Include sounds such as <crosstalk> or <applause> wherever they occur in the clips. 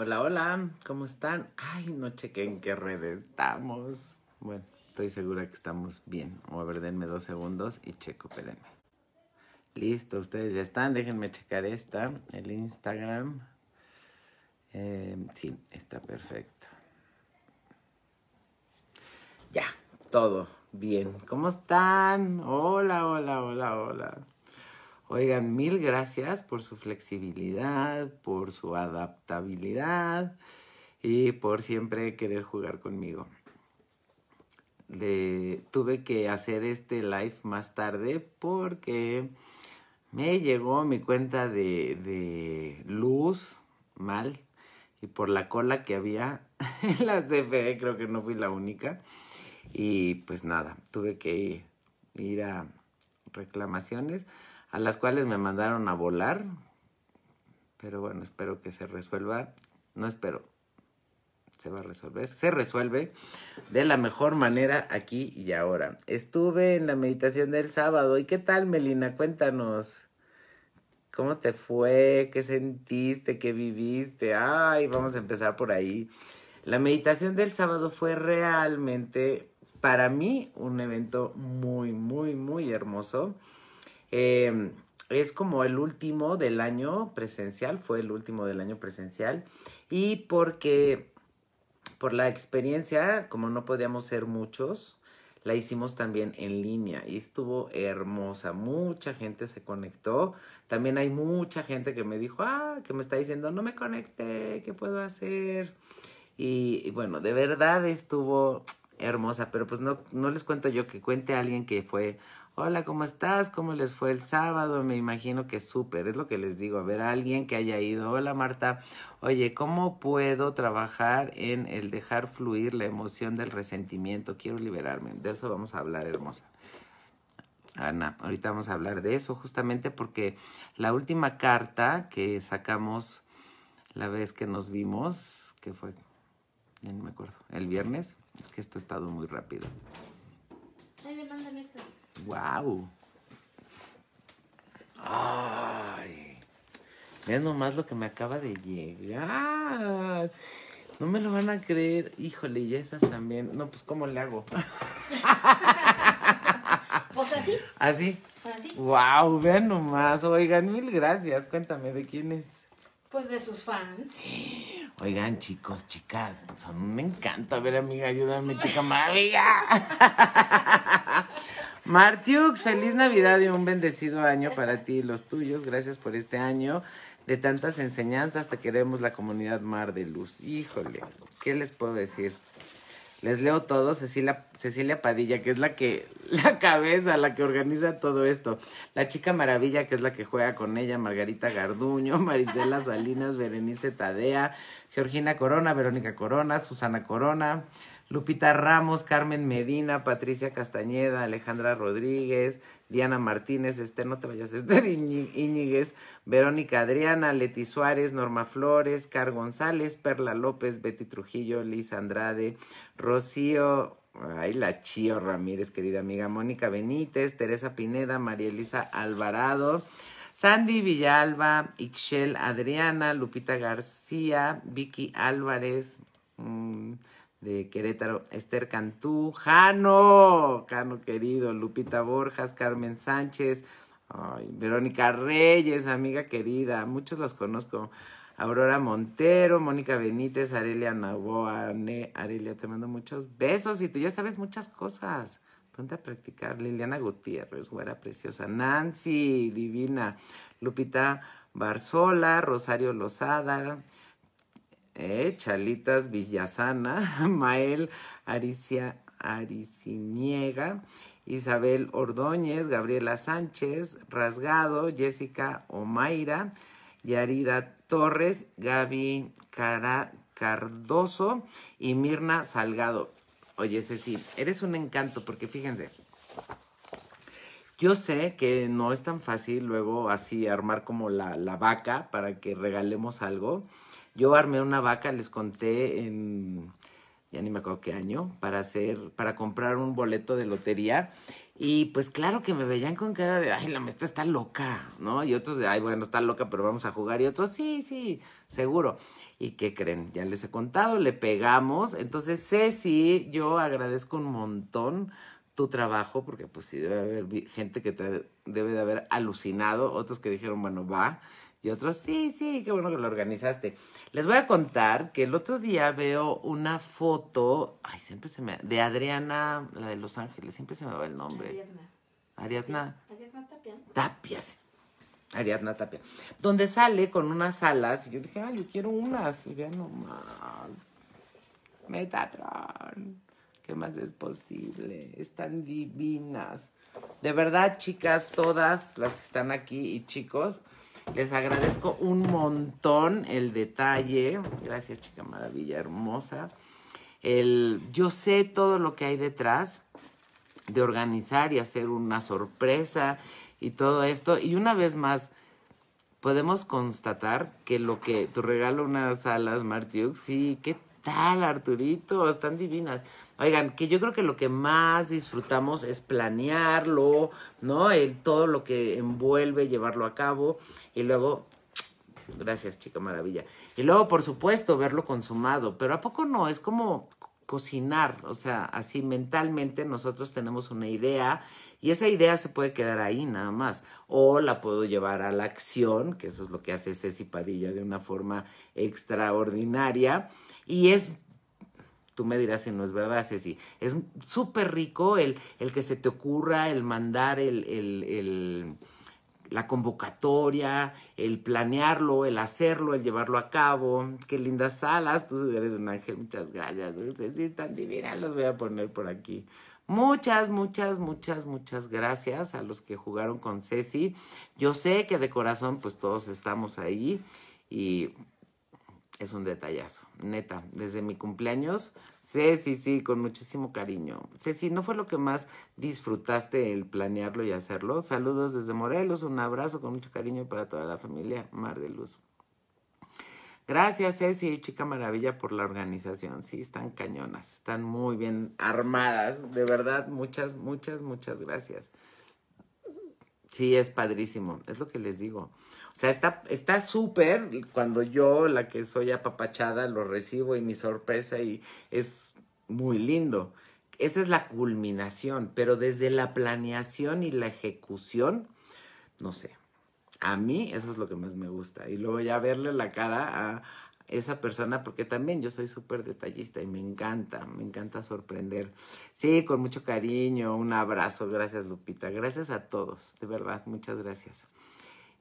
Hola, hola, ¿cómo están? Ay, no chequen qué redes estamos. Bueno, estoy segura que estamos bien. a ver, denme dos segundos y checo, espérenme. Listo, ustedes ya están. Déjenme checar esta, el Instagram. Em, sí, está perfecto. Ya, todo bien. ¿Cómo están? Hola, hola, hola, hola. Oigan, mil gracias por su flexibilidad, por su adaptabilidad y por siempre querer jugar conmigo. tuve que hacer este live más tarde porque me llegó mi cuenta de, luz mal y por la cola que había <laughs> en la CFE creo que no fui la única y pues nada, tuve que ir a reclamaciones a las cuales me mandaron a volar. Pero bueno, espero que se resuelva. No espero. Se va a resolver. Se resuelve de la mejor manera aquí y ahora. Estuve en la meditación del sábado. ¿Y qué tal, Melina? Cuéntanos. ¿Cómo te fue? ¿Qué sentiste? ¿Qué viviste? Ay, vamos a empezar por ahí. La meditación del sábado fue realmente, para mí, un evento muy, muy, muy hermoso Em, es como el último del año presencial, fue el último del año presencial. Y porque por la experiencia, como no podíamos ser muchos, la hicimos también en línea y estuvo hermosa. Mucha gente se conectó. También hay mucha gente que me dijo, ah, que me está diciendo, no me conecté, ¿qué puedo hacer? Y, bueno, de verdad estuvo hermosa, pero pues no, no les cuento yo que cuente a alguien que fue Hola, ¿cómo estás? ¿Cómo les fue el sábado? Me imagino que súper, es lo que les digo. A ver, alguien que haya ido. Hola, Marta. Oye, ¿cómo puedo trabajar en el dejar fluir la emoción del resentimiento? Quiero liberarme. De eso vamos a hablar, hermosa. Ana, ahorita vamos a hablar de eso justamente porque la última carta que sacamos la vez que nos vimos, que fue, no me acuerdo, el viernes, es que esto ha estado muy rápido. Ahí le mandan esto. Wow. Ay. Vean nomás lo que me acaba de llegar. No me lo van a creer. Híjole, y esas también. No, pues, ¿cómo le hago? <laughs> pues así. ¿Así? ¿Así? Wow, vean nomás. Oigan, mil gracias. Cuéntame, ¿de quién es? Pues de sus fans. Oigan, chicos, chicas, me encanta. A ver, amiga, ayúdame, chica María. <laughs> Martiux, feliz Navidad y un bendecido año para ti y los tuyos. Gracias por este año de tantas enseñanzas. Te queremos la comunidad Mar de Luz. Híjole, ¿qué les puedo decir? Les leo todo, Cecilia, Cecilia Padilla, que es la que, <laughs> la cabeza, la que organiza todo esto. La chica maravilla, que es la que juega con ella, Margarita Garduño, <laughs> Marisela Salinas, Berenice Tadea, Georgina Corona, Verónica Corona, Susana Corona, Lupita Ramos, Carmen Medina, Patricia Castañeda, Alejandra Rodríguez, Diana Martínez, Esther, no te vayas, <laughs> Esther Iñiguez, Verónica Adriana, Leti Suárez, Norma Flores, Car González, Perla López, Betty Trujillo, Liz Andrade, Rocío, ay, la Chío Ramírez, querida amiga, Mónica Benítez, Teresa Pineda, María Elisa Alvarado, Sandy Villalba, Ixchel Adriana, Lupita García, Vicky Álvarez, mmm, de Querétaro, Esther Cantú, Jano, Cano querido, Lupita Borjas, Carmen Sánchez, Verónica Reyes, amiga querida, muchos los conozco. Aurora Montero, Mónica Benítez, Arelia Naboane, Arelia, te mando muchos besos y tú ya sabes muchas cosas. Ponte a practicar. Liliana Gutiérrez, güera preciosa. Nancy, divina. Lupita Barzola, Rosario Lozada, ¿eh? Chalitas Villasana, <laughs> Mael Aricia Ariciniega, Isabel Ordóñez, Gabriela Sánchez, Rasgado, Jessica Omaira, Yarida Torres, Gaby Cardoso y Mirna Salgado. Oye, Ceci, eres un encanto porque fíjense, yo sé que no es tan fácil luego así armar como la vaca para que regalemos algo. Yo armé una vaca, les conté en ya ni me acuerdo qué año, para hacer, para comprar un boleto de lotería. Y pues claro que me veían con cara de, ay, la maestra está loca, ¿no? Y otros de, ay, bueno, está loca, pero vamos a jugar. Y otros, sí, sí, seguro. ¿Y qué creen? Ya les he contado, le pegamos. Entonces, Ceci, yo agradezco un montón tu trabajo, porque pues sí debe haber gente que te debe de haber alucinado, otros que dijeron, bueno, va. Y otros, sí, sí, qué bueno que lo organizaste. Les voy a contar que el otro día veo una foto, ay, siempre se me, de Adriana, la de Los Ángeles, siempre se me va el nombre. Ariadna. Ariadna. Ariadna Tapia. sí. Ariadna Tapia. Donde sale con unas alas, y yo dije, ay, yo quiero unas, y vean nomás. Metatron. ¿Qué más es posible? Están divinas. De verdad, chicas, todas las que están aquí y chicos, les agradezco un montón el detalle. Gracias, chica maravilla hermosa. El, yo sé todo lo que hay detrás de organizar y hacer una sorpresa y todo esto. Y una vez más, podemos constatar que lo que tu regalo unas alas, Martiux, sí, ¿qué tal, Arturito? Están divinas. Oigan, que yo creo que lo que más disfrutamos es planearlo, ¿no? todo lo que envuelve llevarlo a cabo y luego Gracias, chica maravilla. Y luego, por supuesto, verlo consumado, pero ¿a poco no? Es como cocinar, o sea, así mentalmente nosotros tenemos una idea y esa idea se puede quedar ahí nada más o la puedo llevar a la acción, que eso es lo que hace Ceci Padilla de una forma extraordinaria y es tú me dirás si no es verdad, Ceci. Es súper rico el, el, que se te ocurra, el mandar el, la convocatoria, el planearlo, el hacerlo, el llevarlo a cabo. Qué lindas salas, tú eres un ángel, muchas gracias. Ceci, tan divina. los voy a poner por aquí. Muchas, muchas, muchas, muchas gracias a los que jugaron con Ceci. Yo sé que de corazón, pues todos estamos ahí y es un detallazo, neta, desde mi cumpleaños. Ceci, sí, con muchísimo cariño. Ceci, ¿no fue lo que más disfrutaste el planearlo y hacerlo? Saludos desde Morelos, un abrazo con mucho cariño para toda la familia Mar de Luz. Gracias, Ceci, chica maravilla, por la organización. Sí, están cañonas, están muy bien armadas. De verdad, muchas, muchas, muchas gracias. Sí, es padrísimo, es lo que les digo. O sea, está súper cuando yo, la que soy apapachada, lo recibo y mi sorpresa y es muy lindo. Esa es la culminación, pero desde la planeación y la ejecución, no sé. A mí eso es lo que más me gusta. Y luego ya verle la cara a esa persona, porque también yo soy súper detallista y me encanta, me encanta sorprender. Sí, con mucho cariño, un abrazo, gracias Lupita, gracias a todos, de verdad, muchas gracias.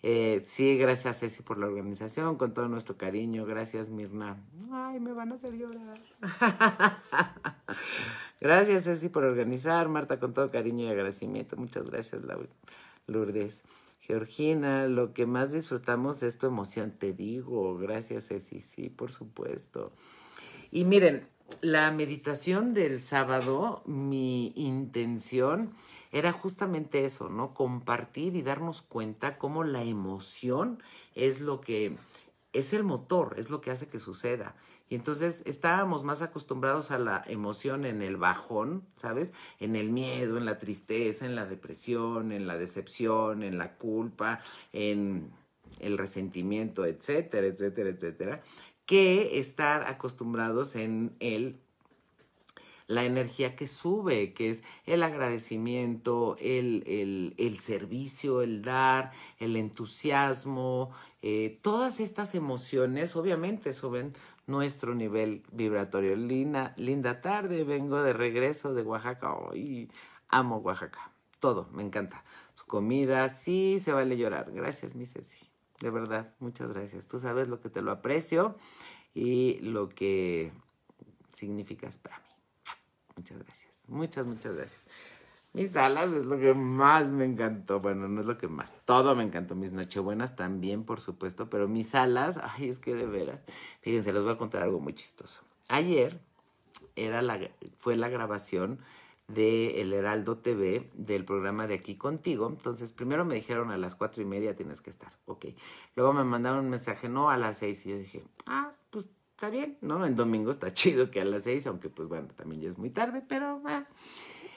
Eh, sí, gracias Ceci por la organización, con todo nuestro cariño. Gracias Mirna. Ay, me van a hacer llorar. <laughs> gracias Ceci por organizar, Marta, con todo cariño y agradecimiento. Muchas gracias, Lourdes. Georgina, lo que más disfrutamos es tu emoción, te digo. Gracias Ceci, sí, por supuesto. Y miren, la meditación del sábado, mi intención era justamente eso, ¿no? Compartir y darnos cuenta cómo la emoción es lo que es el motor, es lo que hace que suceda. Y entonces estábamos más acostumbrados a la emoción en el bajón, ¿sabes? En el miedo, en la tristeza, en la depresión, en la decepción, en la culpa, en el resentimiento, etcétera, etcétera, etcétera, que estar acostumbrados en el la energía que sube, que es el agradecimiento, el, servicio, el dar, el entusiasmo, eh, todas estas emociones obviamente suben nuestro nivel vibratorio. Linda, linda tarde, vengo de regreso de Oaxaca. amo Oaxaca. Todo, me encanta. Su comida, sí, se vale llorar. Gracias, mi Ceci. De verdad, muchas gracias. Tú sabes lo que te lo aprecio y lo que significas para mí. Muchas gracias. Muchas, muchas gracias. Mis alas es lo que más me encantó. Bueno, no es lo que más. Todo me encantó. Mis nochebuenas también, por supuesto. Pero mis alas, <laughs> ay, es que de veras. Fíjense, les voy a contar algo muy chistoso. Ayer era la, fue la grabación de El Heraldo TV del programa de Aquí Contigo. Entonces, primero me dijeron a las cuatro y media tienes que estar. Ok. Luego me mandaron un mensaje, no, a las seis. Y yo dije, ah, está bien, ¿no? En domingo está <laughs> chido que a las seis, aunque pues bueno, también ya es muy tarde, pero...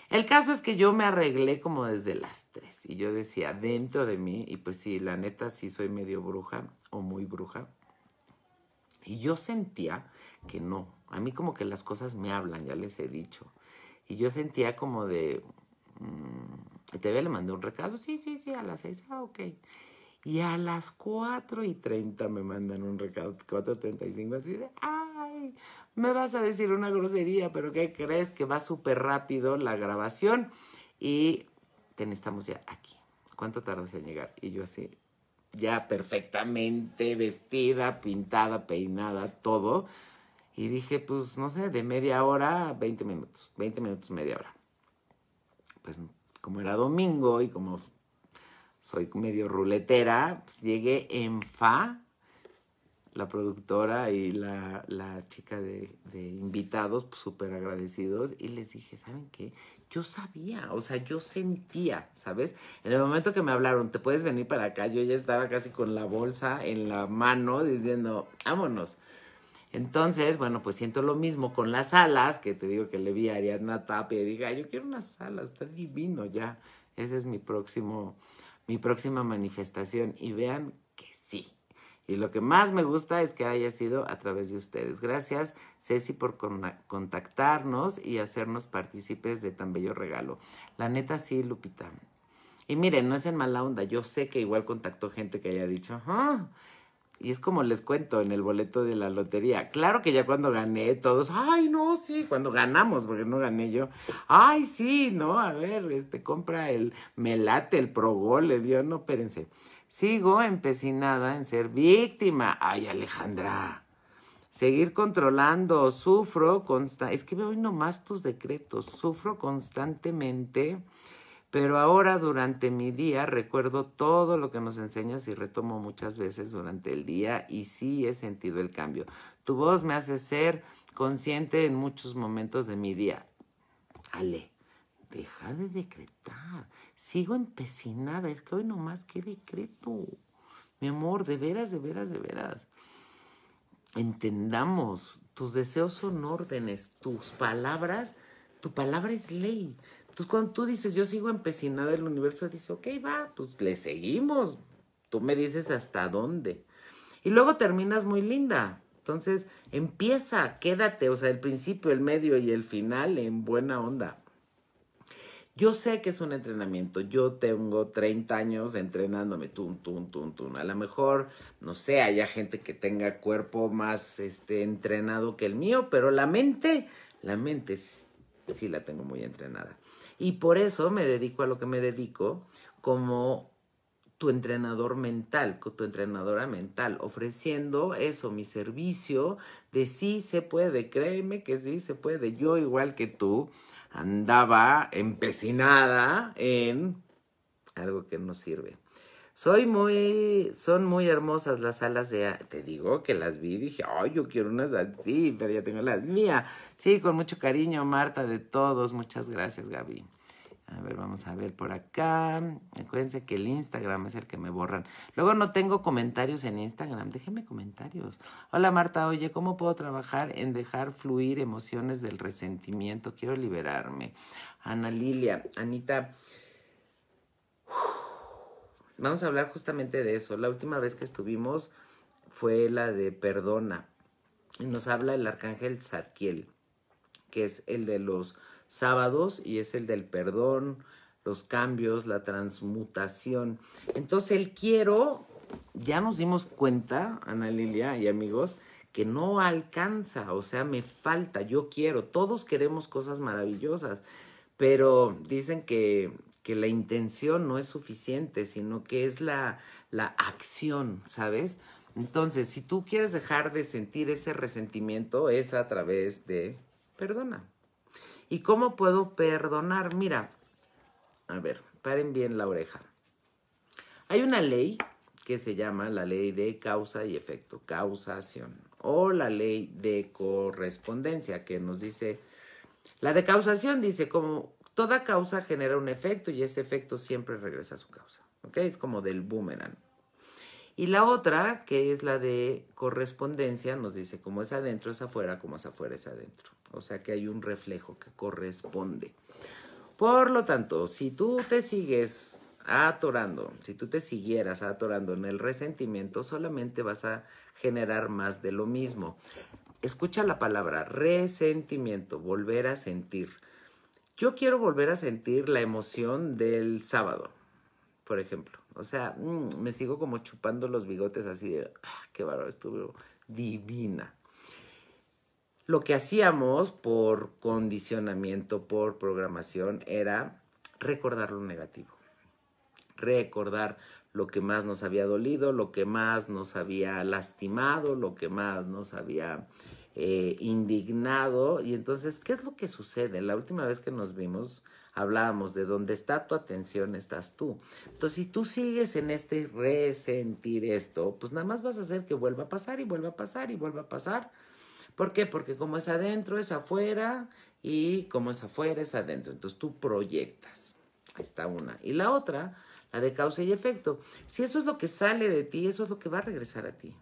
El caso es que yo me arreglé como desde las tres y yo decía, dentro de mí, y pues sí, la neta sí soy medio bruja o muy bruja, y yo sentía que no. A mí como que las cosas me hablan, ya les he dicho. Y yo sentía como de... Mmm, ¿Te Le mandé un recado. Sí, sí, sí, a las seis. Ah, ok. Y a las 4 y 30 me mandan un recado, 4.35, así de, ay, me vas a decir una grosería, pero ¿qué crees? Que va súper rápido la grabación y te ya aquí. ¿Cuánto tardas en llegar? Y yo así, ya perfectamente vestida, pintada, peinada, todo. Y dije, pues, no sé, de media hora, 20 minutos, 20 minutos, media hora. Pues como era domingo y como soy medio ruletera, pues, llegué en fa, la productora y la, la chica de, invitados, súper pues, agradecidos, y les dije, ¿saben qué? Yo sabía, o sea, yo sentía, ¿sabes? En el momento que me hablaron, te puedes venir para acá, yo ya estaba casi con la bolsa en la mano diciendo, vámonos. Entonces, bueno, pues siento lo mismo con las alas, que te digo que le vi a Ariadna Tapia y dije, yo quiero unas alas, está divino ya. Ese es mi próximo mi próxima manifestación y vean que sí. Y lo que más me gusta es que haya sido a través de ustedes. Gracias, Ceci, por contactarnos y hacernos partícipes de tan bello regalo. La neta, sí, Lupita. Y miren, no es en mala onda. Yo sé que igual contactó gente que haya dicho, y es como les cuento en el boleto de la lotería. Claro que ya cuando gané, todos, ay, no, sí, cuando ganamos, porque no gané yo, ay, sí, no, a ver, este, compra el melate, el progol, le dio, no, espérense. Sigo empecinada en ser víctima. Ay, Alejandra, seguir controlando, sufro constantemente, es que veo nomás tus decretos, sufro constantemente pero ahora durante mi día recuerdo todo lo que nos enseñas y retomo muchas veces durante el día y sí he sentido el cambio. Tu voz me hace ser consciente en muchos momentos de mi día. Ale, deja de decretar. Sigo empecinada. Es que hoy nomás qué decreto. Mi amor, de veras, de veras, de veras. Entendamos, tus deseos son órdenes, tus palabras, tu palabra es ley. Entonces, cuando tú dices, yo sigo empecinada, el universo dice, ok, va, pues le seguimos. Tú me dices hasta dónde. Y luego terminas muy linda. Entonces, empieza, quédate, o sea, el principio, el medio y el final en buena onda. Yo sé que es un entrenamiento. Yo tengo 30 años entrenándome, tum, tum, tum, tum. A lo mejor, no sé, haya gente que tenga cuerpo más este, entrenado que el mío, pero la mente, la mente sí la tengo muy entrenada. Y por eso me dedico a lo que me dedico como tu entrenador mental, tu entrenadora mental, ofreciendo eso, mi servicio de sí se puede, créeme que sí se puede. Yo igual que tú andaba empecinada en algo que no sirve. Soy muy, son muy hermosas las alas de... Te digo que las vi, dije, ay, yo quiero unas así, pero ya tengo las mías. Sí, con mucho cariño, Marta, de todos. Muchas gracias, Gaby. A ver, vamos a ver por acá. Acuérdense que el Instagram es el que me borran. Luego no tengo comentarios en Instagram. Déjenme comentarios. Hola Marta, oye, ¿cómo puedo trabajar en dejar fluir emociones del resentimiento? Quiero liberarme. Ana Lilia, Anita. Vamos a hablar justamente de eso. La última vez que estuvimos fue la de Perdona. Y nos habla el arcángel Zadkiel, que es el de los sábados y es el del perdón, los cambios, la transmutación. Entonces el quiero, ya nos dimos cuenta, Ana Lilia y amigos, que no alcanza, o sea, me falta, yo quiero, todos queremos cosas maravillosas, pero dicen que que la intención no es suficiente, sino que es la, acción, ¿sabes? Entonces, si tú quieres dejar de sentir ese resentimiento, es a través de perdona. ¿Y cómo puedo perdonar? Mira, a ver, paren bien la oreja. Hay una ley que se llama la ley de causa y efecto, causación, o la ley de correspondencia, que nos dice, la de causación dice como Toda causa genera un efecto y ese efecto siempre regresa a su causa. ¿Ok? Es como del boomerang. Y la otra, que es la de correspondencia, nos dice como es adentro es afuera, como es afuera es adentro. O sea que hay un reflejo que corresponde. Por lo tanto, si tú te sigues atorando, si tú te siguieras atorando en el resentimiento, solamente vas a generar más de lo mismo. Escucha la palabra resentimiento, volver a sentir. Yo quiero volver a sentir la emoción del sábado, por ejemplo. O sea, mm, me sigo como chupando los bigotes así de, ah, qué bárbaro, estuvo divina. Lo que hacíamos por condicionamiento, por programación, era recordar lo negativo. Recordar lo que más nos había dolido, lo que más nos había lastimado, lo que más nos había eh, indignado. Y entonces, ¿qué es lo que sucede? La última vez que nos vimos hablábamos de dónde está tu atención, estás tú. Entonces, si tú sigues en este resentir esto, pues nada más vas a hacer que vuelva a pasar y vuelva a pasar y vuelva a pasar. ¿Por qué? Porque como es adentro, es afuera y como es afuera, es adentro. Entonces tú proyectas. Ahí está una. Y la otra, la de causa y efecto. Si eso es lo que sale de ti, eso es lo que va a regresar a ti.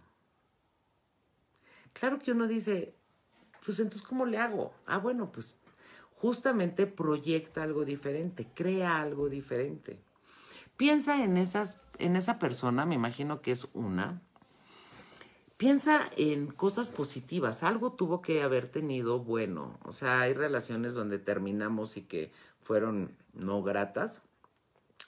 Claro que uno dice, pues entonces, ¿cómo le hago? Ah, bueno, pues justamente proyecta algo diferente, crea algo diferente. Piensa en, esas, en esa persona, me imagino que es una. Piensa en cosas positivas, algo tuvo que haber tenido bueno. O sea, hay relaciones donde terminamos y que fueron no gratas.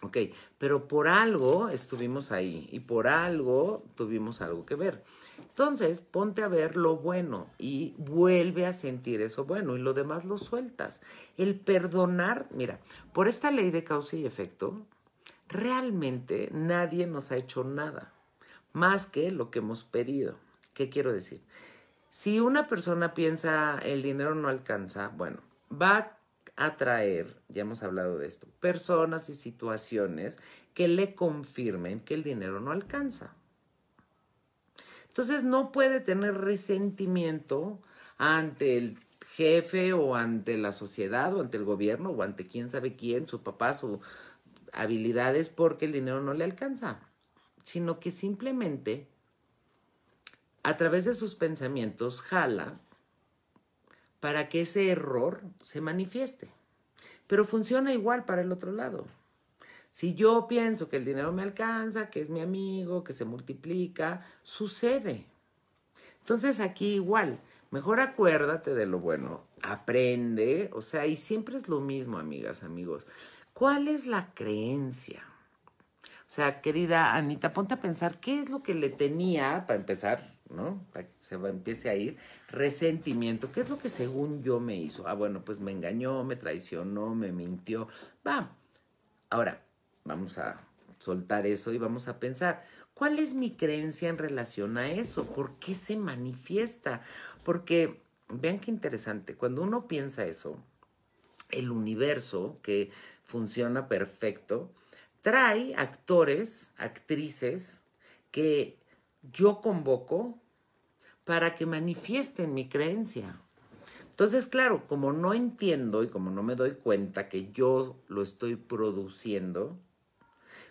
Ok, pero por algo estuvimos ahí y por algo tuvimos algo que ver. Entonces, ponte a ver lo bueno y vuelve a sentir eso bueno y lo demás lo sueltas. El perdonar, mira, por esta ley de causa y efecto, realmente nadie nos ha hecho nada más que lo que hemos pedido. ¿Qué quiero decir? Si una persona piensa el dinero no alcanza, bueno, va a atraer, ya hemos hablado de esto, personas y situaciones que le confirmen que el dinero no alcanza. Entonces no puede tener resentimiento ante el jefe o ante la sociedad o ante el gobierno o ante quién sabe quién, su papá, sus habilidades, porque el dinero no le alcanza, sino que simplemente a través de sus pensamientos jala para que ese error se manifieste. Pero funciona igual para el otro lado. Si yo pienso que el dinero me alcanza, que es mi amigo, que se multiplica, sucede. Entonces aquí igual, mejor acuérdate de lo bueno, aprende, o sea, y siempre es lo mismo, amigas, amigos. ¿Cuál es la creencia? O sea, querida Anita, ponte a pensar qué es lo que le tenía, para empezar, ¿no? Para que se va, empiece a ir. Resentimiento, ¿qué es lo que según yo me hizo? Ah, bueno, pues me engañó, me traicionó, me mintió. Va. Ahora, vamos a soltar eso y vamos a pensar, ¿cuál es mi creencia en relación a eso? ¿Por qué se manifiesta? Porque, vean qué interesante, cuando uno piensa eso, el universo que funciona perfecto, trae actores, actrices que yo convoco para que manifiesten mi creencia. Entonces, claro, como no entiendo y como no me doy cuenta que yo lo estoy produciendo,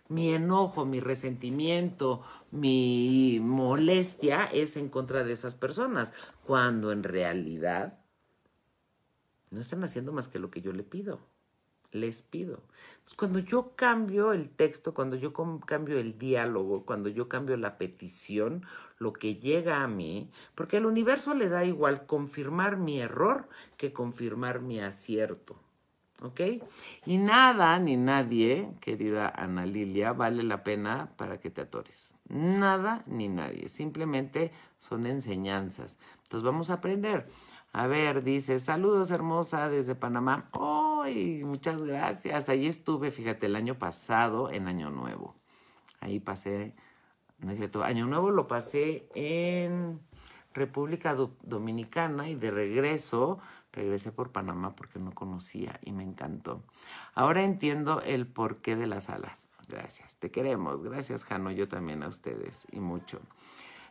mi enojo, mi resentimiento, mi molestia es en contra de esas personas, cuando en realidad no están haciendo más que lo que yo le pido les pido. cuando yo cambio el texto, cuando yo cambio el diálogo, cuando yo cambio la petición, lo que llega a mí, porque al universo le da igual confirmar mi error que confirmar mi acierto. ¿Ok? Y nada ni nadie, querida Ana Lilia, vale la pena para que te atores. Nada ni nadie. Simplemente son enseñanzas. Entonces vamos a aprender. A ver, dice, saludos hermosa desde Panamá. Muchas gracias. Ahí estuve, fíjate, el año pasado en Año Nuevo. Ahí pasé, no es cierto, Año Nuevo lo pasé en República Dominicana y de regreso regresé por Panamá porque no conocía y me encantó. Ahora entiendo el porqué de las alas. Gracias, te queremos. Gracias, Jano, yo también a ustedes y mucho.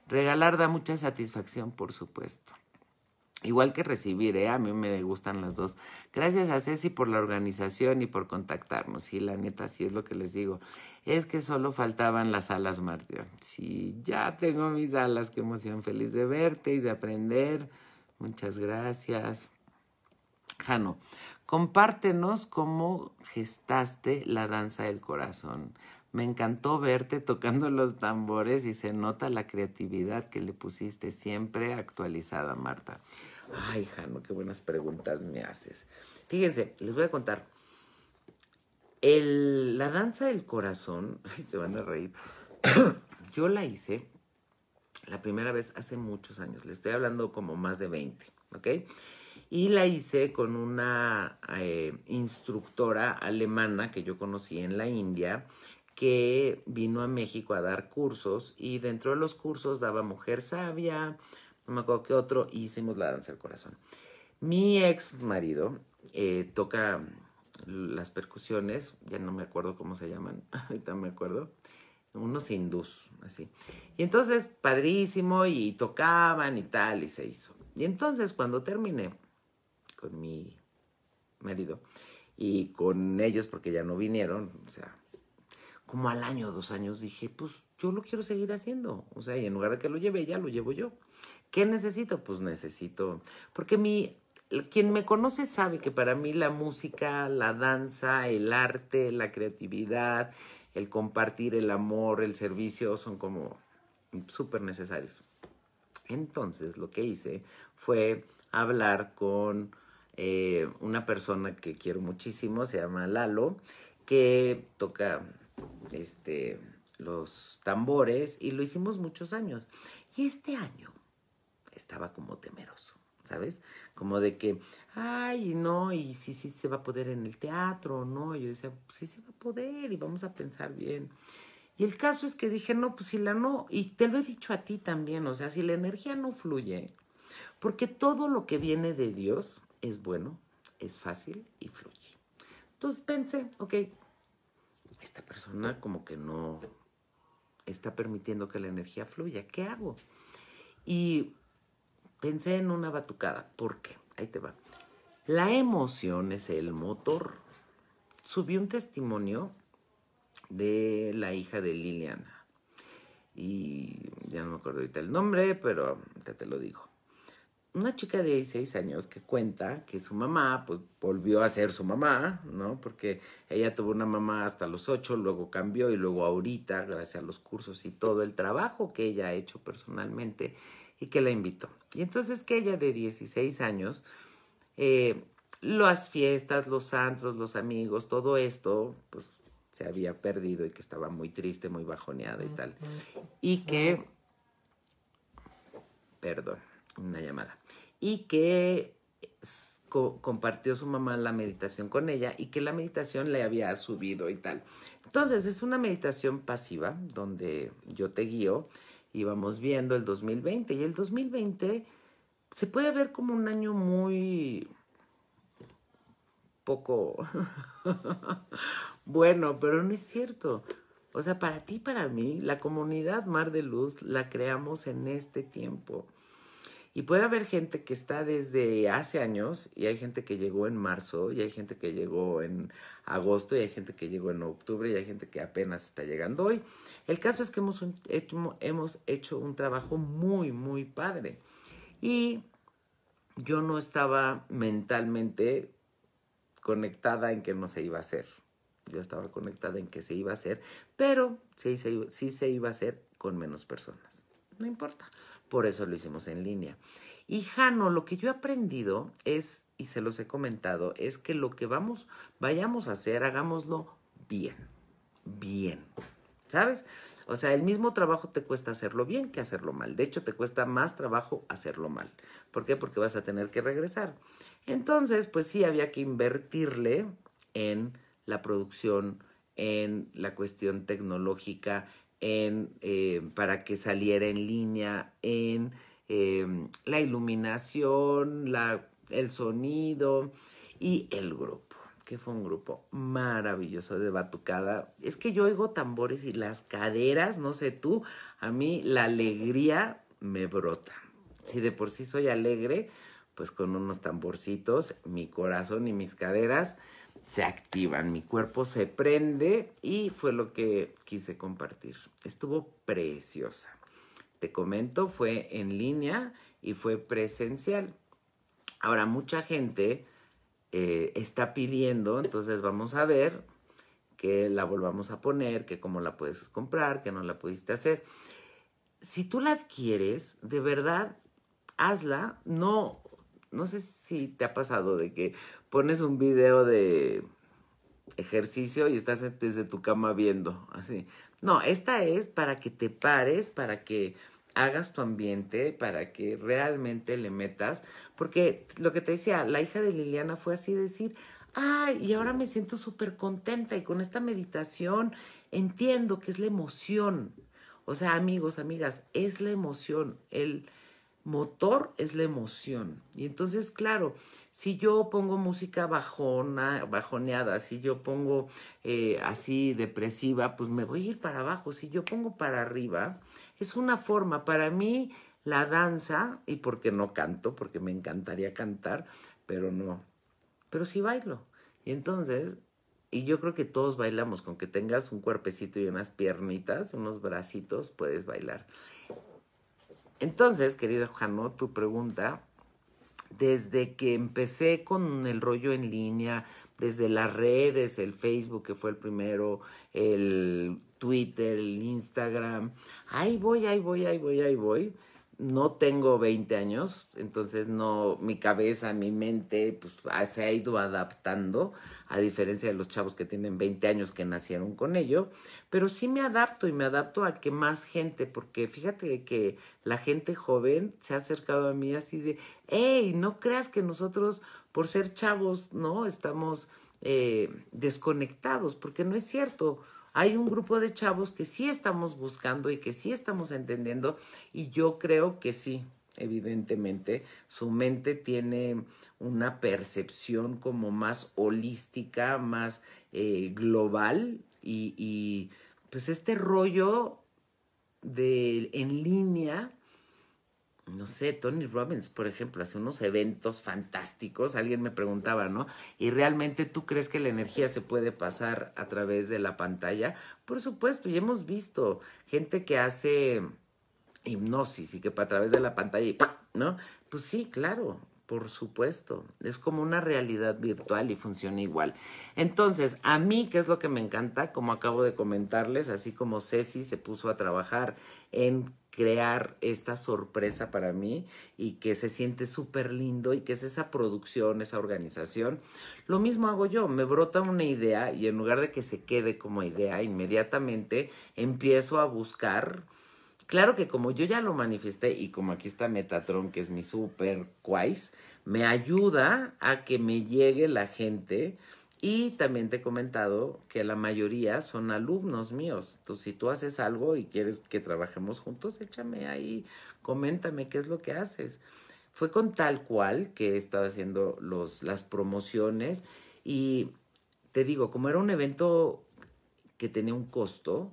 Regalar da mucha satisfacción, por supuesto. Igual que recibir, ¿eh? a mí me gustan las dos. Gracias a Ceci por la organización y por contactarnos. Sí, la neta, sí es lo que les digo. Es que solo faltaban las alas, Martín. Sí, ya tengo mis alas. Qué emoción. Feliz de verte y de aprender. Muchas gracias. Jano, compártenos cómo gestaste la danza del corazón. Me encantó verte tocando los tambores y se nota la creatividad que le pusiste siempre actualizada, Marta. Ay, Jano, qué buenas preguntas me haces. Fíjense, les voy a contar. la danza del corazón, <laughs> se van a reír. <coughs> Yo la hice la primera vez hace muchos años, le estoy hablando como más de 20, ¿ok? Y la hice con una eh, instructora alemana que yo conocí en la India, que vino a México a dar cursos y dentro de los cursos daba Mujer Sabia, no me acuerdo qué otro, hicimos la danza del corazón. Mi ex marido eh, toca las percusiones, ya no me acuerdo cómo se llaman, <laughs> ahorita me acuerdo, unos hindús, así. Y entonces, padrísimo, y tocaban y tal, y se hizo. Y entonces, cuando terminé con mi marido y con ellos, porque ya no vinieron, o sea, como al año, dos años, dije, pues yo lo quiero seguir haciendo. O sea, y en lugar de que lo lleve ya lo llevo yo. ¿Qué necesito? Pues necesito, porque mi, quien me conoce sabe que para mí la música, la danza, el arte, la creatividad, el compartir, el amor, el servicio, son como súper necesarios. Entonces lo que hice fue hablar con eh, una persona que quiero muchísimo, se llama Lalo, que toca este, los tambores y lo hicimos muchos años. Y este año estaba como temeroso, ¿sabes? Como de que, ay, no, y si sí, se va a poder en el teatro, ¿no? yo decía, pues sí se va a poder y vamos a pensar bien. Y el caso es que dije, no, pues si la no, y te lo he dicho a ti también, o sea, si la energía no fluye, porque todo lo que viene de Dios es bueno, es fácil y fluye. Entonces pensé, ok, esta persona como que no está permitiendo que la energía fluya. ¿Qué hago? Y pensé en una batucada. ¿Por qué? Ahí te va. La emoción es el motor. Subí un testimonio de la hija de Liliana. Y ya no me acuerdo ahorita el nombre, pero ya te lo digo una chica de 16 años que cuenta que su mamá, pues volvió a ser su mamá, ¿no? Porque ella tuvo una mamá hasta los 8, luego cambió y luego ahorita, gracias a los cursos y todo el trabajo que ella ha hecho personalmente y que la invitó. Y entonces que ella de 16 años, eh, las fiestas, los santos, los amigos, todo esto, pues se había perdido y que estaba muy triste, muy bajoneada y tal. Y que, perdón una llamada, y que compartió su mamá la meditación con ella y que la meditación le había subido y tal. Entonces es una meditación pasiva donde yo te guío y vamos viendo el 2020 y el 2020 se puede ver como un año muy poco <laughs> bueno, pero no es cierto. O sea, para ti, para mí, la comunidad Mar de Luz la creamos en este tiempo. Y puede haber gente que está desde hace años y hay gente que llegó en marzo y hay gente que llegó en agosto y hay gente que llegó en octubre y hay gente que apenas está llegando hoy. El caso es que hemos hecho, un trabajo muy, muy padre. Y yo no estaba mentalmente conectada en que no se iba a hacer. Yo estaba conectada en que se iba a hacer, pero sí se iba a hacer con menos personas. No importa por eso lo hicimos en línea. Y Jano, lo que yo he aprendido es, y se los he comentado, es que lo que vamos, vayamos a hacer, hagámoslo bien, bien, ¿sabes? O sea, el mismo trabajo te cuesta hacerlo bien que hacerlo mal. De hecho, te cuesta más trabajo hacerlo mal. ¿Por qué? Porque vas a tener que regresar. Entonces, pues sí, había que invertirle en la producción, en la cuestión tecnológica, eh, para que saliera en línea en em, la iluminación, el sonido y el grupo, que fue un grupo maravilloso de batucada. Es que yo oigo tambores y las caderas, no sé tú, a mí la alegría me brota. Si de por sí soy alegre, pues con unos tamborcitos, mi corazón y mis caderas se activan, mi cuerpo se prende y fue lo que quise compartir. Estuvo preciosa. Te comento, fue en línea y fue presencial. Ahora, mucha gente eh, está pidiendo, entonces vamos a ver que la volvamos a poner, que cómo la puedes comprar, que no la pudiste hacer. Si tú la adquieres, de verdad, hazla, no no sé si te ha pasado de que pones un video de ejercicio y estás desde tu cama viendo, así. No, esta es para que te pares, para que hagas tu ambiente, para que realmente le metas, porque lo que te decía, la hija de Liliana fue así decir, ay, y ahora me siento súper contenta y con esta meditación entiendo que es la emoción. O sea, amigos, amigas, es la emoción, el motor es la emoción. Y entonces, claro, si yo pongo música bajona, bajoneada, si yo pongo eh, así depresiva, pues me voy a ir para abajo. Si yo pongo para arriba, es una forma. Para mí, la danza, y porque no canto, porque me encantaría cantar, pero no. Pero sí bailo. Y entonces, y yo creo que todos bailamos, con que tengas un cuerpecito y unas piernitas, unos bracitos, puedes bailar. Entonces, querida Jano, tu pregunta, desde que empecé con el rollo en línea, desde las redes, el Facebook que fue el primero, el Twitter, el Instagram, ahí voy, ahí voy, ahí voy, ahí voy no tengo 20 años, entonces no, mi cabeza, mi mente, pues ah, se ha ido adaptando, a diferencia de los chavos que tienen 20 años que nacieron con ello, pero sí me adapto y me adapto a que más gente, porque fíjate que la gente joven se ha acercado a mí así de, hey, no creas que nosotros por ser chavos, ¿no? Estamos eh, desconectados, porque no es cierto hay un grupo de chavos que sí estamos buscando y que sí estamos entendiendo y yo creo que sí, evidentemente, su mente tiene una percepción como más holística, más eh, global y, y pues este rollo de en línea no sé, Tony Robbins, por ejemplo, hace unos eventos fantásticos, alguien me preguntaba, ¿no? ¿Y realmente tú crees que la energía se puede pasar a través de la pantalla? Por supuesto, y hemos visto gente que hace hipnosis y que a través de la pantalla, ¿no? Pues sí, claro, por supuesto, es como una realidad virtual y funciona igual. Entonces, a mí, que es lo que me encanta, como acabo de comentarles, así como Ceci se puso a trabajar en crear esta sorpresa para mí y que se siente súper lindo y que es esa producción, esa organización. Lo mismo hago yo, me brota una idea y en lugar de que se quede como idea, inmediatamente empiezo a buscar Claro que como yo ya lo manifesté y como aquí está Metatron, que es mi super quais, me ayuda a que me llegue la gente. Y también te he comentado que la mayoría son alumnos míos. Entonces, si tú haces algo y quieres que trabajemos juntos, échame ahí, coméntame qué es lo que haces. Fue con tal cual que he estado haciendo los, las promociones y te digo, como era un evento que tenía un costo,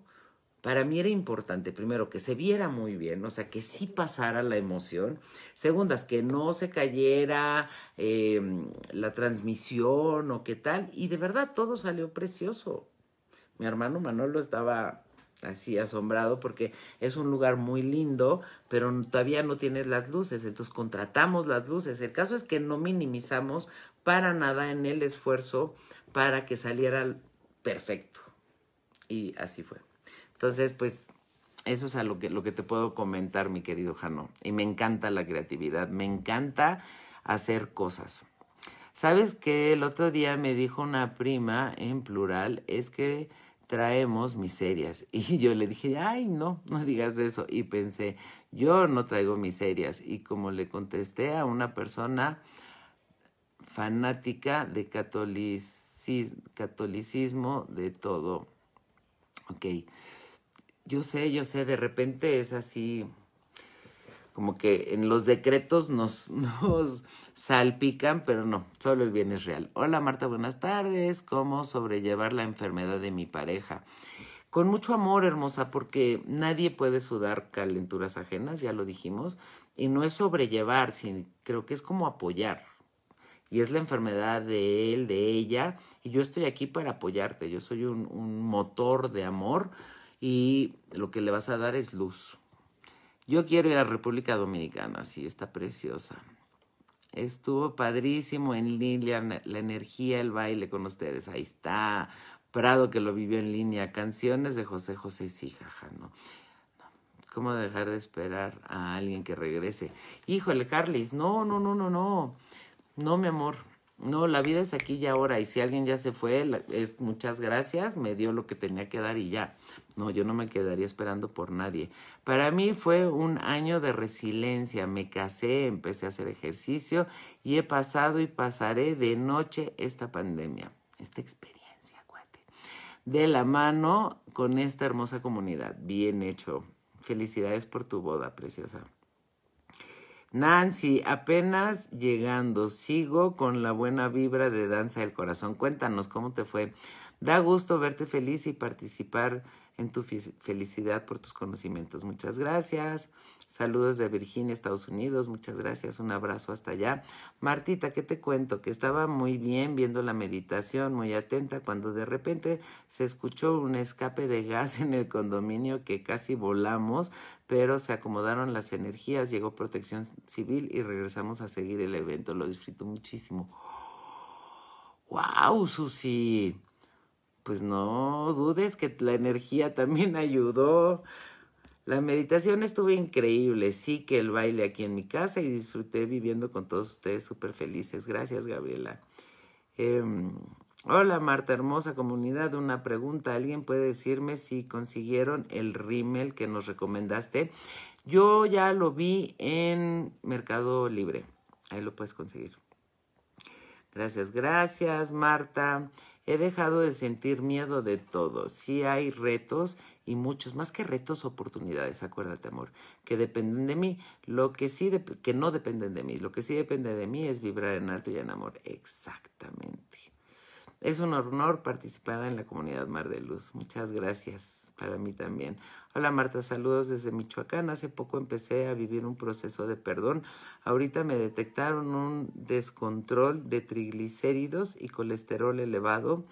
para mí era importante, primero, que se viera muy bien, o sea, que sí pasara la emoción. Segundas, que no se cayera em, la transmisión o qué tal. Y de verdad, todo salió precioso. Mi hermano Manolo estaba así asombrado porque es un lugar muy lindo, pero todavía no tienes las luces, entonces contratamos las luces. El caso es que no minimizamos para nada en el esfuerzo para que saliera perfecto. Y así fue. Entonces, pues eso es a lo que, lo que te puedo comentar, mi querido Jano. Y me encanta la creatividad, me encanta hacer cosas. Sabes que el otro día me dijo una prima en plural, es que traemos miserias. <laughs> Y yo le dije, ay, no, no digas eso. Y pensé, yo no traigo miserias. Y como le contesté a una persona fanática de catolicismo de todo, ok, yo sé, yo sé, de repente es así, como que en los decretos nos, <laughs> nos salpican, pero no, solo el bien es real. Hola Marta, buenas tardes. ¿Cómo sobrellevar la enfermedad de mi pareja? Con mucho amor, hermosa, porque nadie puede sudar calenturas ajenas, ya lo dijimos, y no es sobrellevar, sino, creo que es como apoyar. Y es la enfermedad de él, de ella, y yo estoy aquí para apoyarte, yo soy un motor de amor y lo que le vas a dar es luz. Yo quiero ir a República Dominicana, sí, está preciosa. Estuvo padrísimo en línea, la energía, el baile con ustedes, ahí está. Prado que lo vivió en línea, canciones de José José, sí, jaja, ¿no? ¿Cómo dejar de esperar a alguien que regrese? Híjole, Carlis, no, no, no, no, no. No, mi amor. No, la vida es aquí y ahora. Y si alguien ya se fue, es muchas gracias, me dio lo que tenía que dar y ya. No, yo no me quedaría esperando por nadie. Para mí fue un año de resiliencia. Me casé, empecé a hacer ejercicio y he pasado y pasaré de noche esta pandemia, esta experiencia, cuate. De la mano con esta hermosa comunidad. Bien hecho. Felicidades por tu boda, preciosa. Nancy, apenas llegando, sigo con la buena vibra de Danza del Corazón. Cuéntanos cómo te fue. Da gusto verte feliz y participar en tu felicidad por tus conocimientos. Muchas gracias. Saludos de Virginia, Estados Unidos. Muchas gracias. Un abrazo hasta allá. Martita, ¿qué te cuento? Que estaba muy bien viendo la meditación, muy atenta, cuando de repente se escuchó un escape de gas en el condominio que casi volamos, pero se acomodaron las energías, llegó protección civil y regresamos a seguir el evento. Lo disfruto muchísimo. ¡Wow, Susi! pues no dudes que la energía también <laughs> ayudó. La meditación estuvo increíble, sí que el baile aquí en mi casa y disfruté viviendo con todos ustedes súper felices. Gracias, Gabriela. Em, hola, Marta, hermosa comunidad. Una pregunta. ¿Alguien puede decirme si consiguieron el rímel que nos recomendaste? Yo ya lo vi en Mercado Libre. Ahí lo puedes conseguir. Gracias, gracias, Marta. He dejado de sentir miedo de todo. Sí hay retos y muchos, más que retos, oportunidades, acuérdate, amor, que dependen de mí. Lo que sí, que no dependen de mí. Lo que sí depende de mí es vibrar en alto y en amor. Exactamente. Es un honor participar en la comunidad Mar de Luz. Muchas gracias para mí también. Hola Marta, saludos desde Michoacán. Hace poco empecé a vivir un proceso de perdón. Ahorita me detectaron un descontrol de triglicéridos y colesterol elevado.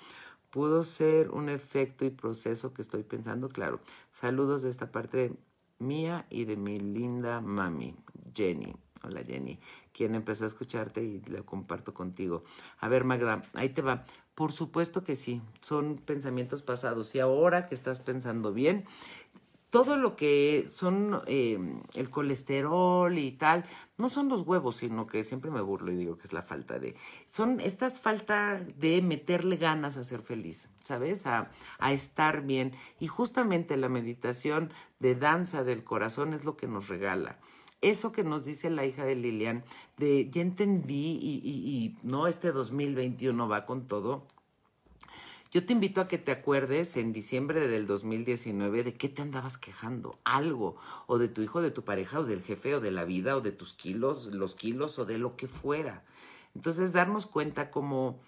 ¿Pudo ser un efecto y proceso que estoy pensando? Claro. Saludos de esta parte mía y de mi linda mami, Jenny. Hola Jenny, quien empezó a escucharte y lo comparto contigo. A ver Magda, ahí te va. Por supuesto que sí, son pensamientos pasados y ahora que estás pensando bien, todo lo que son eh, el colesterol y tal, no son los huevos, sino que siempre me burlo y digo que es la falta de, son estas falta de meterle ganas a ser feliz, ¿sabes? A, a estar bien. Y justamente la meditación de danza del corazón es lo que nos regala eso que nos dice la hija de Lilian, de ya entendí y, y, y, no, este 2021 va con todo, yo te invito a que te acuerdes en diciembre del 2019 de qué te andabas quejando, algo, o de tu hijo, de tu pareja, o del jefe, o de la vida, o de tus kilos, los kilos, o de lo que fuera. Entonces, darnos cuenta como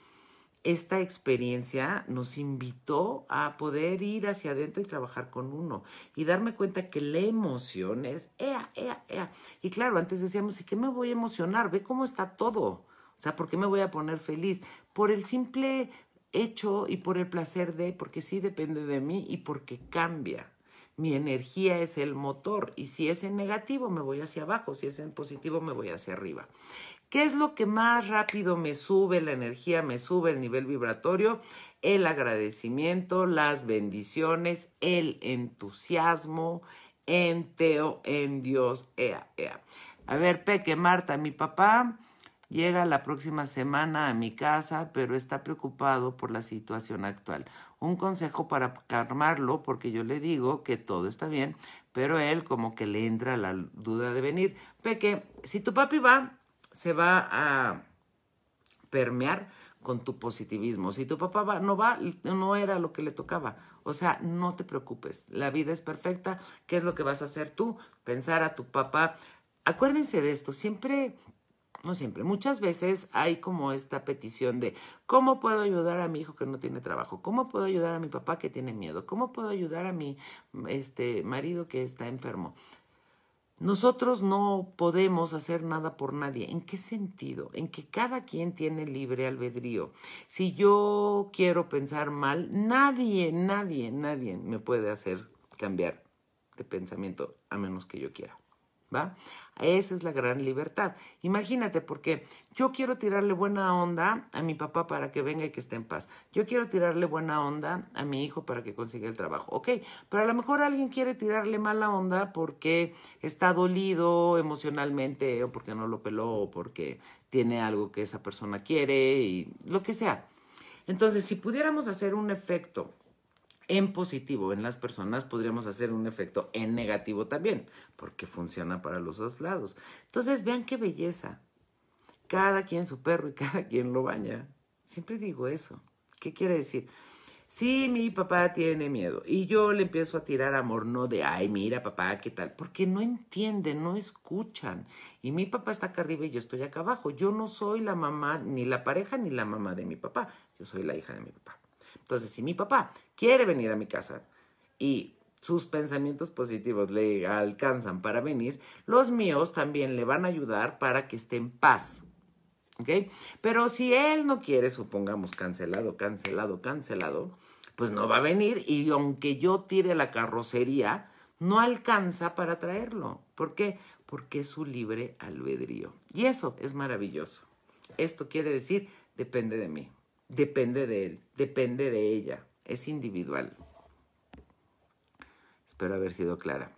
esta experiencia nos invitó a poder ir hacia adentro y trabajar con uno y darme cuenta que la emoción es, Y claro, antes decíamos, ¿y qué me voy a emocionar? Ve cómo está todo. O sea, ¿por qué me voy a poner feliz? Por el simple hecho y por el placer de, porque sí depende de mí y porque cambia. Mi energía es el motor y si es en negativo me voy hacia abajo, si es en positivo me voy hacia arriba. ¿Qué es lo que más rápido me sube la energía, me sube el nivel vibratorio? El agradecimiento, las bendiciones, el entusiasmo, en Teo, en Dios, ea, ea. A ver, Peque, Marta, mi papá Llega la próxima semana a mi casa, pero está preocupado por la situación actual. Un consejo para calmarlo, porque yo le digo que todo está bien, pero él como que le entra la duda de venir. Peque, si tu papi va, se va a permear con tu positivismo. Si tu papá va, no va, no era lo que le tocaba. O sea, no te preocupes. La vida es perfecta. ¿Qué es lo que vas a hacer tú? Pensar a tu papá. Acuérdense de esto. Siempre no siempre, muchas veces hay como esta petición de ¿cómo puedo ayudar a mi hijo que no tiene trabajo? ¿Cómo puedo ayudar a mi papá que tiene miedo? ¿Cómo puedo ayudar a mi este, marido que está enfermo? Nosotros no podemos hacer nada por nadie. ¿En qué sentido? En que cada quien tiene libre albedrío. Si yo quiero pensar mal, nadie, nadie, nadie me puede hacer cambiar de pensamiento a menos que yo quiera. ¿va? Esa es la gran libertad. Imagínate, porque yo quiero tirarle buena onda a mi papá para que venga y que esté en paz. Yo quiero tirarle buena onda a mi hijo para que consiga el trabajo. Ok, pero a lo mejor alguien quiere tirarle mala onda porque está dolido emocionalmente o porque no lo peló o porque tiene algo que esa persona quiere y lo que sea. Entonces, si pudiéramos hacer un efecto en positivo en las personas, podríamos hacer un efecto en negativo también, porque funciona para los dos lados. Entonces, vean qué belleza. Cada quien su perro y <laughs> cada quien lo baña. Siempre digo eso. ¿Qué quiere decir? Si mi papá tiene miedo y yo le empiezo a tirar amor, no de, ay, mira, papá, ¿qué tal? Porque no entienden, no escuchan. Y mi papá está acá arriba y yo estoy acá abajo. Yo no soy la mamá, ni la pareja, ni la mamá de mi papá. Yo soy la hija de mi papá. Entonces, si mi papá quiere venir a mi casa y sus pensamientos positivos le alcanzan para venir, los míos también le van a ayudar para que esté en paz. ¿Ok? Pero si él no quiere, supongamos cancelado, cancelado, cancelado, pues no va a venir y aunque yo tire la carrocería, no alcanza para traerlo. ¿Por qué? Porque es su libre albedrío. Y eso es maravilloso. Esto quiere decir, depende de mí. Depende de él, depende de ella, es individual. Espero haber sido clara.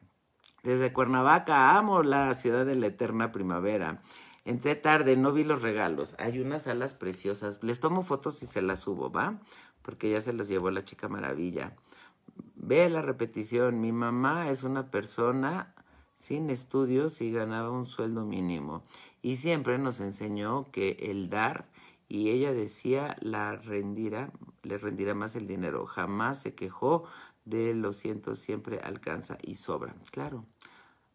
Desde Cuernavaca, amo la ciudad de la eterna primavera. Entré tarde, no vi los regalos. Hay unas alas preciosas. Les tomo fotos y se las subo, ¿va? Porque ya se las llevó la chica maravilla. Ve la repetición. Mi mamá es una persona sin estudios y ganaba un sueldo mínimo. Y siempre nos enseñó que el dar y ella decía la rendirá, le rendirá más el dinero. Jamás se quejó de lo siento, siempre alcanza y sobra. Claro,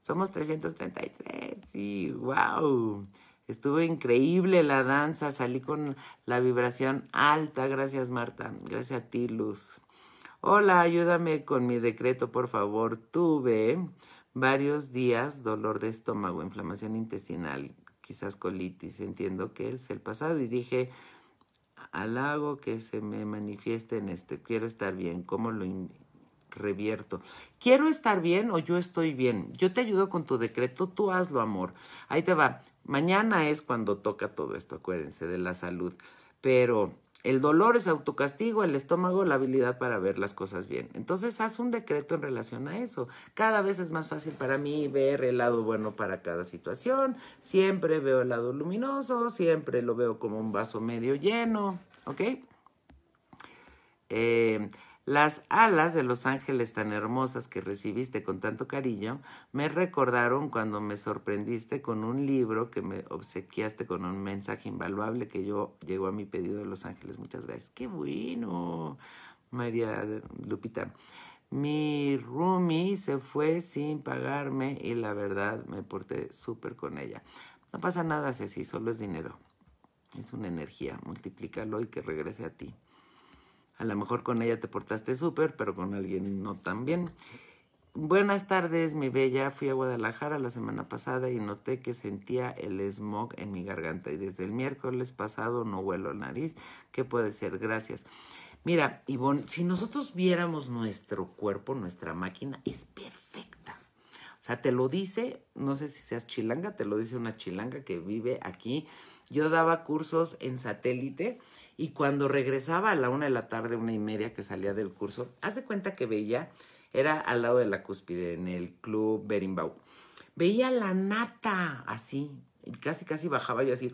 somos 333, sí, wow. Estuvo increíble la danza, salí con la vibración alta. Gracias Marta, gracias a ti Luz. Hola, ayúdame con mi decreto, por favor. Tuve varios días dolor de estómago, inflamación intestinal, quizás colitis. Entiendo que es el pasado y dije, alago que se me manifieste en este, quiero estar bien, ¿cómo lo revierto? Quiero estar bien o yo estoy bien. Yo te ayudo con tu decreto, tú hazlo, amor. Ahí te va. Mañana es cuando toca todo esto, acuérdense, de la salud. Pero el dolor es autocastigo, el estómago la habilidad para ver las cosas bien. Entonces haz un decreto en relación a eso. Cada vez es más fácil para mí ver el lado bueno para cada situación. Siempre veo el lado luminoso, siempre lo veo como un vaso medio lleno, ¿ok? Eh, las alas de los ángeles tan hermosas que recibiste con tanto cariño me recordaron cuando me sorprendiste con un libro que me obsequiaste con un mensaje invaluable que yo llegó a mi pedido de los ángeles. Muchas gracias. ¡Qué bueno! María Lupita. Mi roomie se fue sin pagarme y la verdad me porté súper con ella. No pasa nada, Ceci, solo es dinero. Es una energía. Multiplícalo y que regrese a ti. A lo mejor con ella te portaste súper, pero con alguien no tan bien. Buenas tardes, mi bella. Fui a Guadalajara la semana pasada y noté que sentía el smog en mi garganta y desde el miércoles pasado no huelo nariz. ¿Qué puede ser? Gracias. Mira, Ivonne, si nosotros viéramos nuestro cuerpo, nuestra máquina es perfecta. O sea, te lo dice, no sé si seas chilanga, te lo dice una chilanga que vive aquí. Yo daba cursos en satélite y cuando regresaba a la una de la tarde, una y media que salía del curso, hace cuenta que veía, era al lado de la cúspide, en el club Berimbau. Veía la nata así, y casi casi bajaba yo así,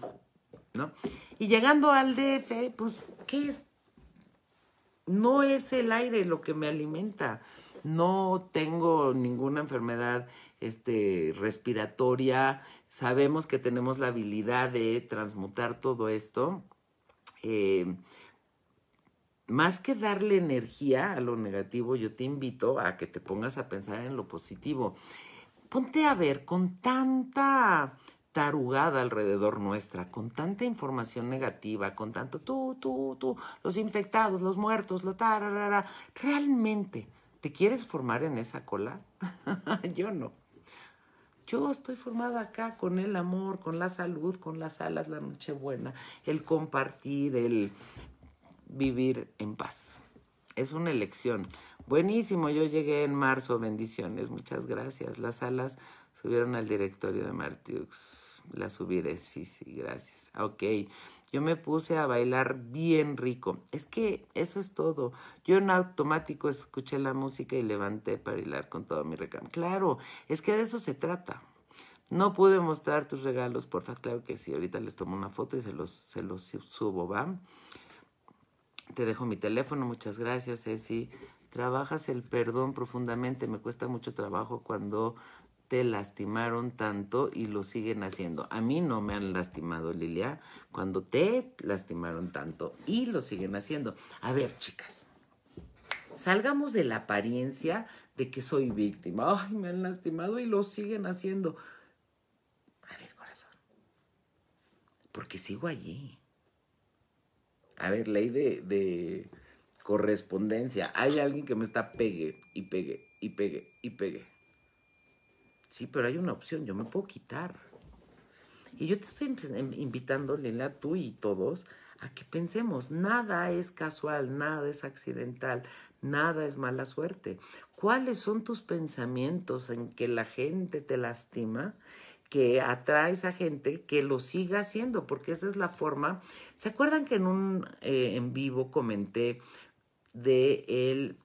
¿no? Y llegando al DF, pues, ¿qué es? No es el aire lo que me alimenta. No tengo ninguna enfermedad este, respiratoria. Sabemos que tenemos la habilidad de transmutar todo esto eh, más que darle energía a lo negativo, yo te invito a que te pongas a pensar en lo positivo. Ponte a ver con tanta tarugada alrededor nuestra, con tanta información negativa, con tanto tú, tú, tú, los infectados, los muertos, lo tararara, realmente, ¿te quieres formar en esa cola? <laughs> yo no. Yo estoy formada acá con el amor, con la salud, con las alas, la noche buena, el compartir, el vivir en paz. Es una elección. Buenísimo, yo llegué en marzo, bendiciones, muchas gracias. Las alas subieron al directorio de Martiux. Las subiré, sí, sí, gracias. Ok. Yo me puse a bailar bien rico. Es que eso es todo. Yo en automático escuché la música y levanté para bailar con todo mi recambio. Claro, es que de eso se trata. No pude mostrar tus regalos, porfa. Claro que sí, ahorita les tomo una foto y se los, se los subo, ¿va? Te dejo mi teléfono, muchas gracias, Ceci. Trabajas el perdón profundamente. Me cuesta mucho trabajo cuando te lastimaron tanto y lo siguen haciendo. A mí no me han lastimado, Lilia, cuando te lastimaron tanto y lo siguen haciendo. A ver, chicas, salgamos de la apariencia de que soy víctima. Ay, me han lastimado y lo siguen haciendo. A ver, corazón, porque sigo allí. A ver, ley de, de correspondencia. Hay alguien que me está pegue y pegue y pegue y pegue. Sí, pero hay una opción, yo me puedo quitar. Y yo te estoy em, em, invitando, Lila, tú y todos, a que pensemos, nada es casual, nada es accidental, nada es mala suerte. ¿Cuáles son tus pensamientos en que la gente te lastima? que atraes a gente que lo siga haciendo, porque esa es la forma. ¿Se acuerdan que en un eh, en vivo comenté de el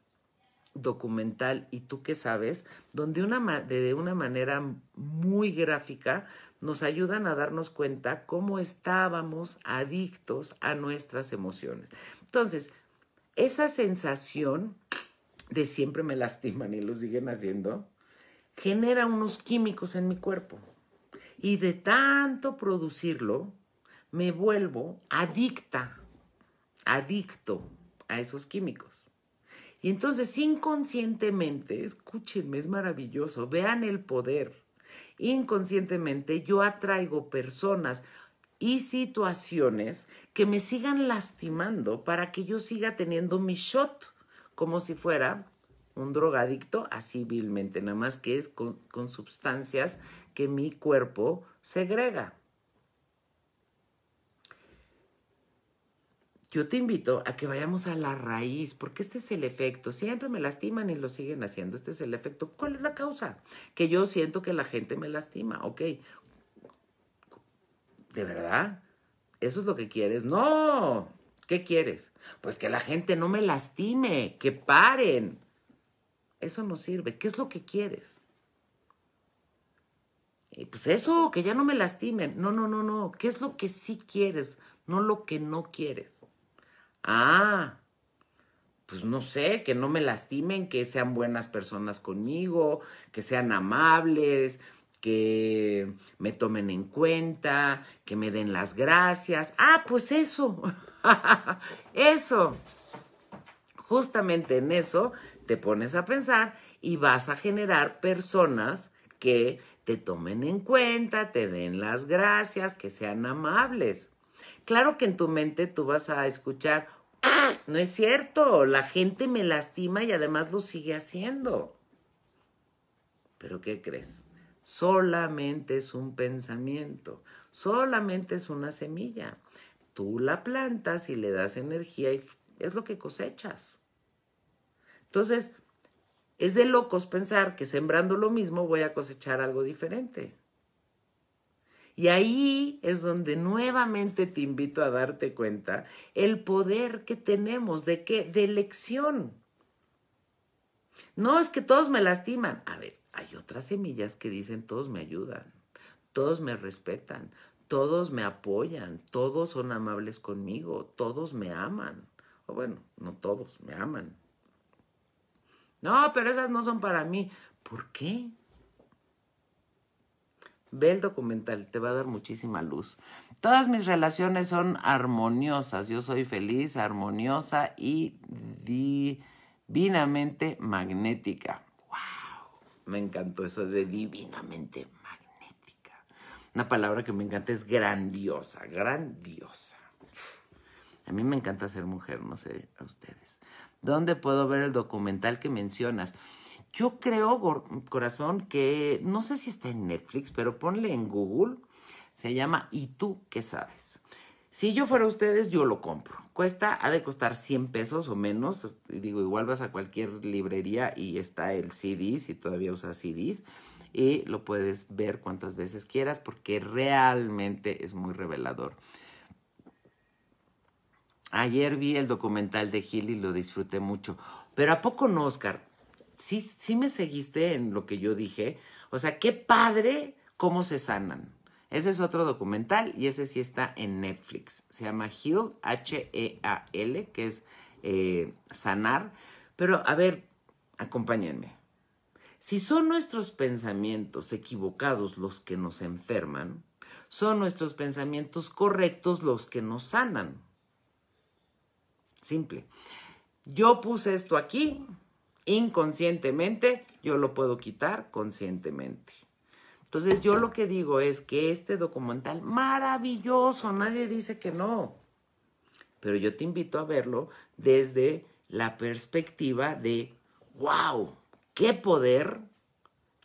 documental y tú qué sabes, donde una, de una manera muy gráfica nos ayudan a darnos cuenta cómo estábamos adictos a nuestras emociones. Entonces, esa sensación de siempre me lastiman y lo siguen haciendo, genera unos químicos en mi cuerpo. Y de tanto producirlo, me vuelvo adicta, adicto a esos químicos. Y entonces inconscientemente, escúchenme, es maravilloso, vean el poder. Inconscientemente yo atraigo personas y situaciones que me sigan lastimando para que yo siga teniendo mi shot, como si fuera un drogadicto, así vilmente, nada más que es con, con sustancias que mi cuerpo segrega. yo te invito a que vayamos a la raíz, porque este es el efecto. Siempre me lastiman y lo siguen haciendo. Este es el efecto. ¿Cuál es la causa? Que yo siento que la gente me lastima. Ok. ¿De verdad? ¿Eso es lo que quieres? No. ¿Qué quieres? Pues que la gente no me lastime, que paren. Eso no sirve. ¿Qué es lo que quieres? pues eso, que ya no me lastimen. No, no, no, no. ¿Qué es lo que sí quieres? No lo que no quieres. Ah, pues no sé, que no me lastimen, que sean buenas personas conmigo, que sean amables, que me tomen en cuenta, que me den las gracias. Ah, pues eso, <laughs> eso. Justamente en eso te pones a pensar y vas a generar personas que te tomen en cuenta, te den las gracias, que sean amables. Claro que en tu mente tú vas a escuchar, no es cierto, la gente me lastima y además lo sigue haciendo. Pero ¿qué crees? Solamente es un pensamiento, solamente es una semilla. Tú la plantas y le das energía y es lo que cosechas. Entonces, es de locos pensar que sembrando lo mismo voy a cosechar algo diferente. Y ahí es donde nuevamente te invito a darte cuenta el poder que tenemos, de qué, de elección. No es que todos me lastiman. A ver, hay otras semillas que dicen todos me ayudan, todos me respetan, todos me apoyan, todos son amables conmigo, todos me aman. O bueno, no todos, me aman. No, pero esas no son para mí. ¿Por qué? Ve el documental, te va a dar muchísima luz. Todas mis relaciones son armoniosas. Yo soy feliz, armoniosa y divinamente magnética. ¡Wow! Me encantó eso de divinamente magnética. Una palabra que me encanta es grandiosa, grandiosa. A mí me encanta ser mujer, no sé a ustedes. ¿Dónde puedo ver el documental que mencionas? Yo creo, corazón, que no sé si está en Netflix, pero ponle en Google. Se llama ¿Y tú qué sabes? Si yo fuera ustedes, yo lo compro. Cuesta, ha de costar 100 pesos o menos. Digo, igual vas a cualquier librería y está el CD, si todavía usas CDs. Y lo puedes ver cuantas veces quieras porque realmente es muy revelador. Ayer vi el documental de Gil y lo disfruté mucho. Pero ¿a poco no, Oscar? ¿sí, sí me seguiste en lo que yo dije? O sea, qué padre cómo se sanan. Ese es otro documental y ese sí está en Netflix. Se llama Heal, H-E-A-L, que es eh, sanar. Pero a ver, acompáñenme. Si son nuestros pensamientos equivocados los que nos enferman, son nuestros pensamientos correctos los que nos sanan. Simple. Yo puse esto aquí, inconscientemente, yo lo puedo quitar conscientemente. Entonces yo lo que digo es que este documental maravilloso, nadie dice que no, pero yo te invito a verlo desde la perspectiva de, wow, qué poder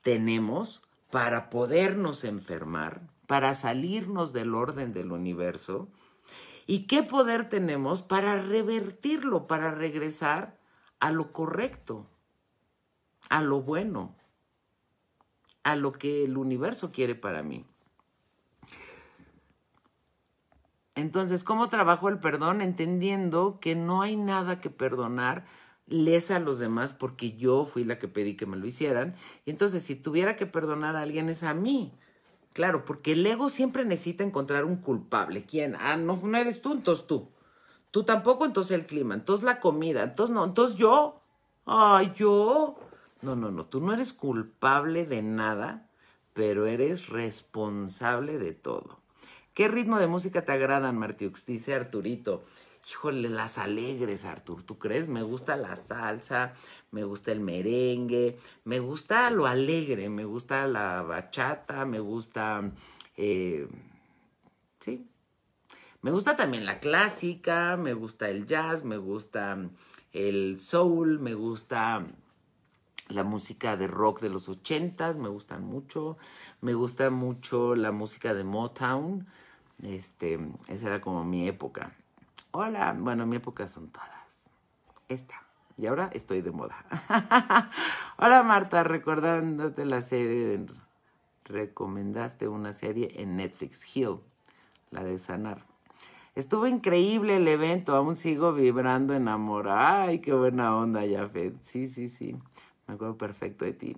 tenemos para podernos enfermar, para salirnos del orden del universo y qué poder tenemos para revertirlo, para regresar a lo correcto, a lo bueno, a lo que el universo quiere para mí. Entonces, ¿cómo trabajo el perdón? Entendiendo que no hay nada que perdonar les a los demás porque yo fui la que pedí que me lo hicieran. Y entonces, si tuviera que perdonar a alguien es a mí. Claro, porque el ego siempre necesita encontrar un culpable. ¿Quién? Ah, no, no eres tú, tú. Tú tampoco, entonces el clima, entonces la comida, entonces no, entonces yo. Ay, yo. No, no, no, tú no eres culpable de nada, pero eres responsable de todo. ¿Qué ritmo de música te agradan, Martíux? Dice Arturito. Híjole, las alegres, Artur, ¿tú crees? Me gusta la salsa, me gusta el merengue, me gusta lo alegre, me gusta la bachata, me gusta... Eh, sí, me gusta también la clásica, me gusta el jazz, me gusta mm, el soul, me gusta mm, la música de rock de los ochentas, me gustan mucho. Me gusta mucho la música de Motown. Este, mm, esa era como mi época. Hola, bueno, mi época son todas. Esta. Y ahora estoy de moda. <laughs> Hola Marta, recordándote la serie. Recomendaste una serie en Netflix, Hill, la de Sanar. Estuvo increíble el evento, aún sigo vibrando en amor. Ay, qué buena onda, Jafet. Sí, sí, sí. Me acuerdo perfecto de ti.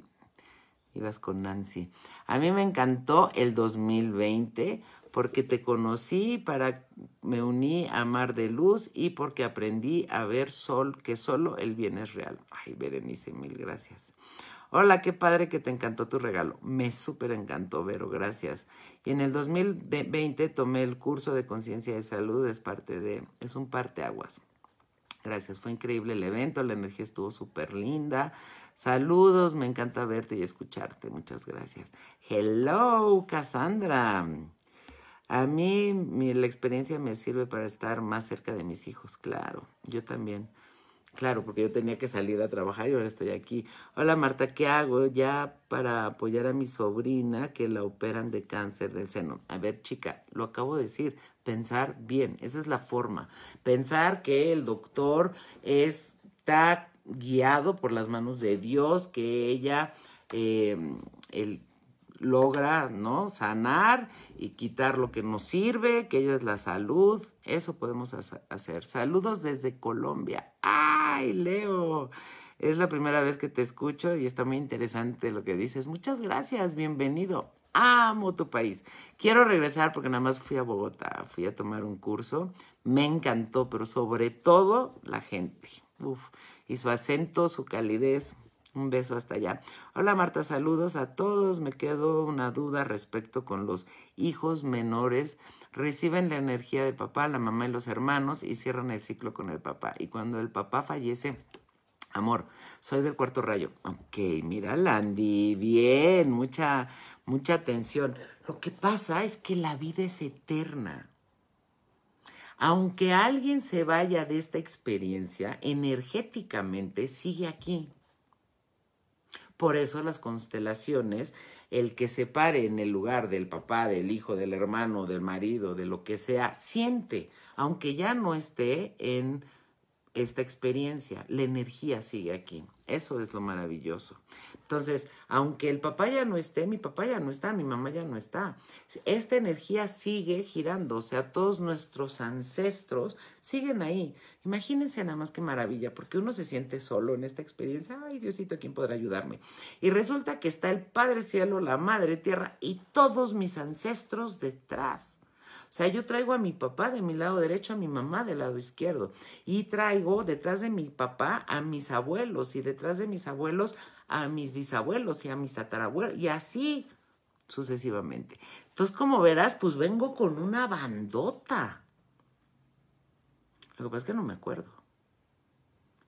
Ibas con Nancy. A mí me encantó el 2020 porque te conocí, para me uní a Mar de Luz y porque aprendí a ver sol que solo el bien es real. Ay, Berenice, mil gracias. Hola, qué padre que te encantó tu regalo. Me súper encantó, Vero, gracias. Y en el 2020 tomé el curso de conciencia de salud, es parte de, es un parteaguas. Gracias, fue increíble el evento, la energía estuvo súper linda. Saludos, me encanta verte y escucharte, muchas gracias. Hello, Cassandra. A mí la experiencia me sirve para estar más cerca de mis hijos, claro, yo también. Claro, porque yo tenía que salir a trabajar y ahora estoy aquí. Hola Marta, ¿qué hago ya para apoyar a mi sobrina que la operan de cáncer del seno? A ver, chica, lo acabo de decir, pensar bien, esa es la forma. Pensar que el doctor está guiado por las manos de Dios, que ella, eh, el logra, ¿no? Sanar y quitar lo que nos sirve, que ella es la salud. Eso podemos hacer. Saludos desde Colombia. ¡Ay, Leo! Es la primera vez que te escucho y está muy interesante lo que dices. Muchas gracias, bienvenido. Amo tu país. Quiero regresar porque nada más fui a Bogotá, fui a tomar un curso. Me encantó, pero sobre todo la gente. Uf, y su acento, su calidez, un beso hasta allá. Hola Marta, saludos a todos. Me quedó una duda respecto con los hijos menores. Reciben la energía de papá, la mamá y los hermanos y cierran el ciclo con el papá. Y cuando el papá fallece, amor, soy del cuarto rayo. Ok, mira Landy, bien, mucha, mucha atención. Lo que pasa es que la vida es eterna. Aunque alguien se vaya de esta experiencia, energéticamente sigue aquí por eso las constelaciones, el que se pare en el lugar del papá, del hijo, del hermano, del marido, de lo que sea, siente, aunque ya no esté en esta experiencia, la energía sigue aquí. Eso es lo maravilloso. Entonces, aunque el papá ya no esté, mi papá ya no está, mi mamá ya no está, esta energía sigue girando, o sea, todos nuestros ancestros siguen ahí. Imagínense nada más qué maravilla, porque uno se siente solo en esta experiencia. Ay, Diosito, ¿quién podrá ayudarme? Y resulta que está el Padre Cielo, la Madre Tierra y todos mis ancestros detrás. O sea, yo traigo a mi papá de mi lado derecho, a mi mamá del lado izquierdo. Y traigo detrás de mi papá a mis abuelos y detrás de mis abuelos a mis bisabuelos y a mis tatarabuelos. Y así sucesivamente. Entonces, como verás, pues vengo con una bandota. Lo que pasa es que no me acuerdo.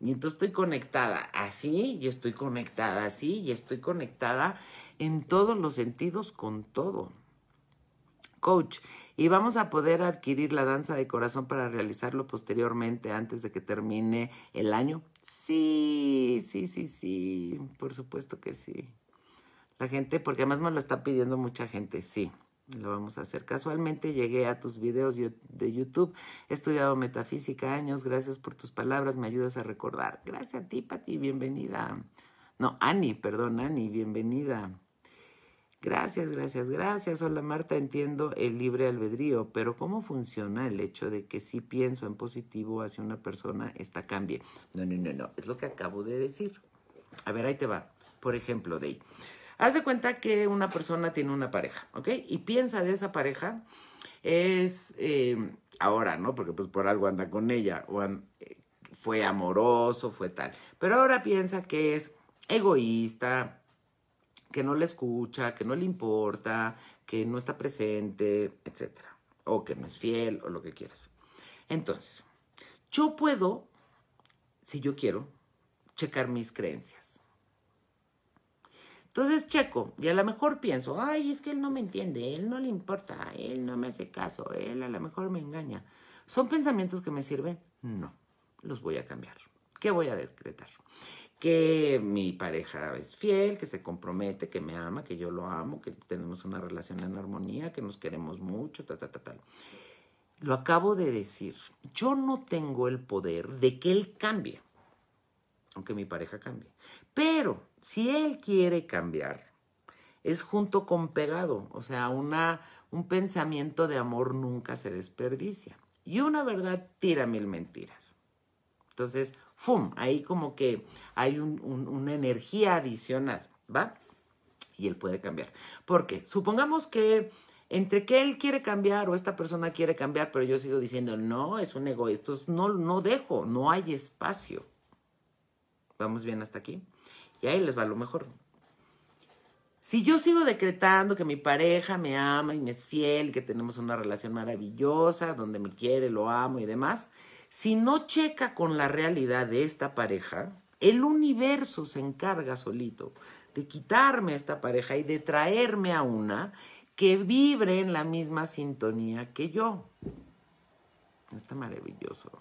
Y entonces estoy conectada así, y estoy conectada así, y estoy conectada en todos los sentidos con todo coach y vamos a poder adquirir la danza de corazón para realizarlo posteriormente antes de que termine el año? Sí, sí, sí, sí, por supuesto que sí. La gente, porque además me lo está pidiendo mucha gente, sí, lo vamos a hacer. Casualmente llegué a tus videos de YouTube, he estudiado metafísica años, gracias por tus palabras, me ayudas a recordar. Gracias a ti, Pati, bienvenida. No, Ani, perdón, Ani, bienvenida. Gracias, gracias, gracias. Hola Marta, entiendo el libre albedrío, pero ¿cómo funciona el hecho de que si pienso en positivo hacia una persona, esta cambie? No, no, no, no, es lo que acabo de decir. A ver, ahí te va. Por ejemplo, de ahí. Haz cuenta que una persona tiene una pareja, ¿ok? Y piensa de esa pareja, es eh, ahora, ¿no? Porque pues por algo anda con ella, eh, fue amoroso, fue tal. Pero ahora piensa que es egoísta, que no le escucha, que no le importa, que no está presente, etc. O que no es fiel, o lo que quieras. Entonces, yo puedo, si yo quiero, checar mis creencias. Entonces checo y a lo mejor pienso, ay, es que él no me entiende, él no le importa, él no me hace caso, él a lo mejor me engaña. ¿Son pensamientos que me sirven? No, los voy a cambiar. ¿Qué voy a decretar? que mi pareja es fiel, que se compromete, que me ama, que yo lo amo, que tenemos una relación en armonía, que nos queremos mucho, ta, ta, ta, tal. Lo acabo de decir. Yo no tengo el poder de que él cambie, aunque mi pareja cambie. Pero si él quiere cambiar, es junto con pegado, o sea, una, un pensamiento de amor nunca se desperdicia. Y una verdad tira mil mentiras. Entonces, ¡fum! Ahí como que hay una energía adicional, ¿va? Y él puede cambiar. Porque supongamos que entre que él quiere cambiar o esta persona quiere cambiar, pero yo sigo diciendo, no, es un egoísta, no, no dejo, no hay espacio. Vamos bien hasta aquí. Y ahí les va lo mejor. Si yo sigo decretando que mi pareja me ama y me es fiel, que tenemos una relación maravillosa, donde me quiere, lo amo y demás, si no checa con la realidad de esta pareja, el universo se encarga solito de quitarme a esta pareja y de traerme a una que vibre en la misma sintonía que yo. Está maravilloso.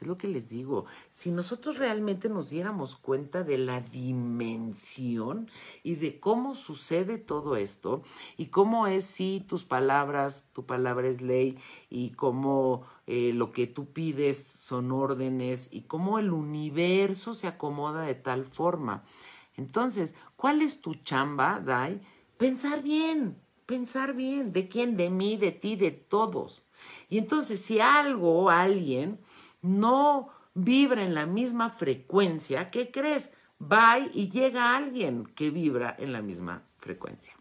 Es lo que les digo, si nosotros realmente nos diéramos cuenta de la dimensión y de cómo sucede todo esto y cómo es si tus palabras, tu palabra es ley y cómo eh, lo que tú pides son órdenes y cómo el universo se acomoda de tal forma. Entonces, ¿cuál es tu chamba, Dai? Pensar bien, pensar bien, de quién, de mí, de ti, de todos. Y entonces, si algo, o alguien, no vibra en la misma frecuencia, ¿qué crees? Va y llega alguien que vibra en la misma frecuencia.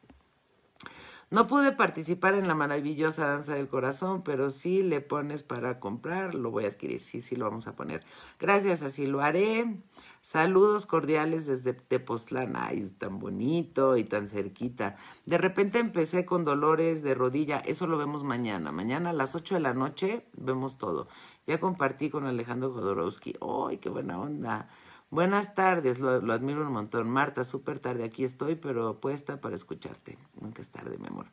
No pude participar en la maravillosa danza del corazón, pero sí le pones para comprar, lo voy a adquirir, sí, sí lo vamos a poner. Gracias, así lo haré. Saludos cordiales desde Tepoztlán. Ay, es tan bonito y tan cerquita. De repente empecé con dolores de rodilla, eso lo vemos mañana. Mañana a las 8 de la noche vemos todo. Ya compartí con Alejandro Jodorowsky. ¡Ay, qué buena onda! Buenas tardes, lo, admiro un montón. Marta, súper tarde, aquí estoy, pero puesta para escucharte. Nunca es tarde, mi amor.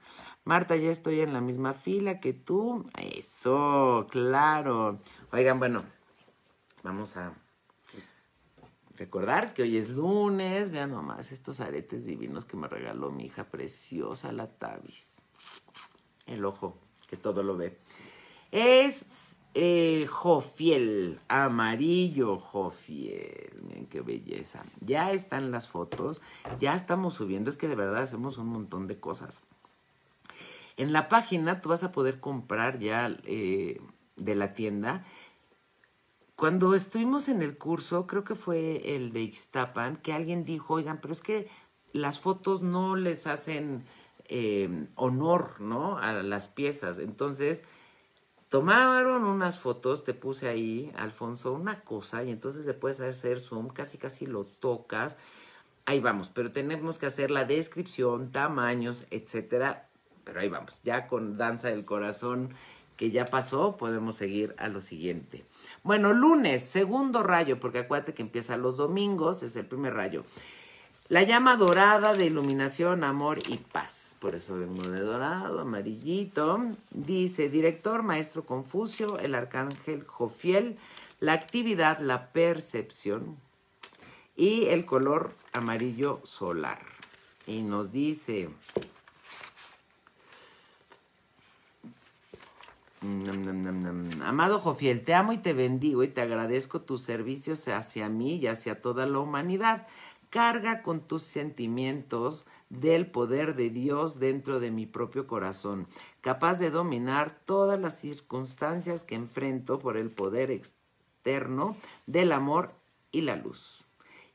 Marta, ya estoy en la misma fila que tú. Eso, claro. Oigan, bueno, vamos a recordar que hoy es lunes. Vean nomás estos aretes divinos que me regaló mi hija preciosa, la Tabis. El ojo, que todo lo ve. Es eh, Jofiel, amarillo Jofiel. Miren qué belleza. Ya están las fotos, ya estamos subiendo. Es que de verdad hacemos un montón de cosas. En la página tú vas a poder comprar ya eh, de la tienda. Cuando estuvimos en el curso, creo que fue el de Ixtapan, que alguien dijo, oigan, pero es que las fotos no les hacen eh, honor, ¿no? A las piezas. Entonces, tomaron unas fotos, te puse ahí, Alfonso, una cosa, y entonces le puedes hacer zoom, casi casi lo tocas. Ahí vamos, pero tenemos que hacer la descripción, tamaños, etcétera. Pero ahí vamos, ya con Danza del Corazón que ya pasó, podemos seguir a lo siguiente. Bueno, lunes, segundo rayo, porque acuérdate que empieza los domingos, es el primer rayo. La llama dorada de iluminación, amor y paz. Por eso vengo de dorado, amarillito. Dice, director, maestro Confucio, el arcángel Jofiel, la actividad, la percepción y el color amarillo solar. Y nos dice... Amado Jofiel, te amo y te bendigo y te agradezco tus servicios hacia mí y hacia toda la humanidad carga con tus sentimientos del poder de Dios dentro de mi propio corazón, capaz de dominar todas las circunstancias que enfrento por el poder externo del amor y la luz.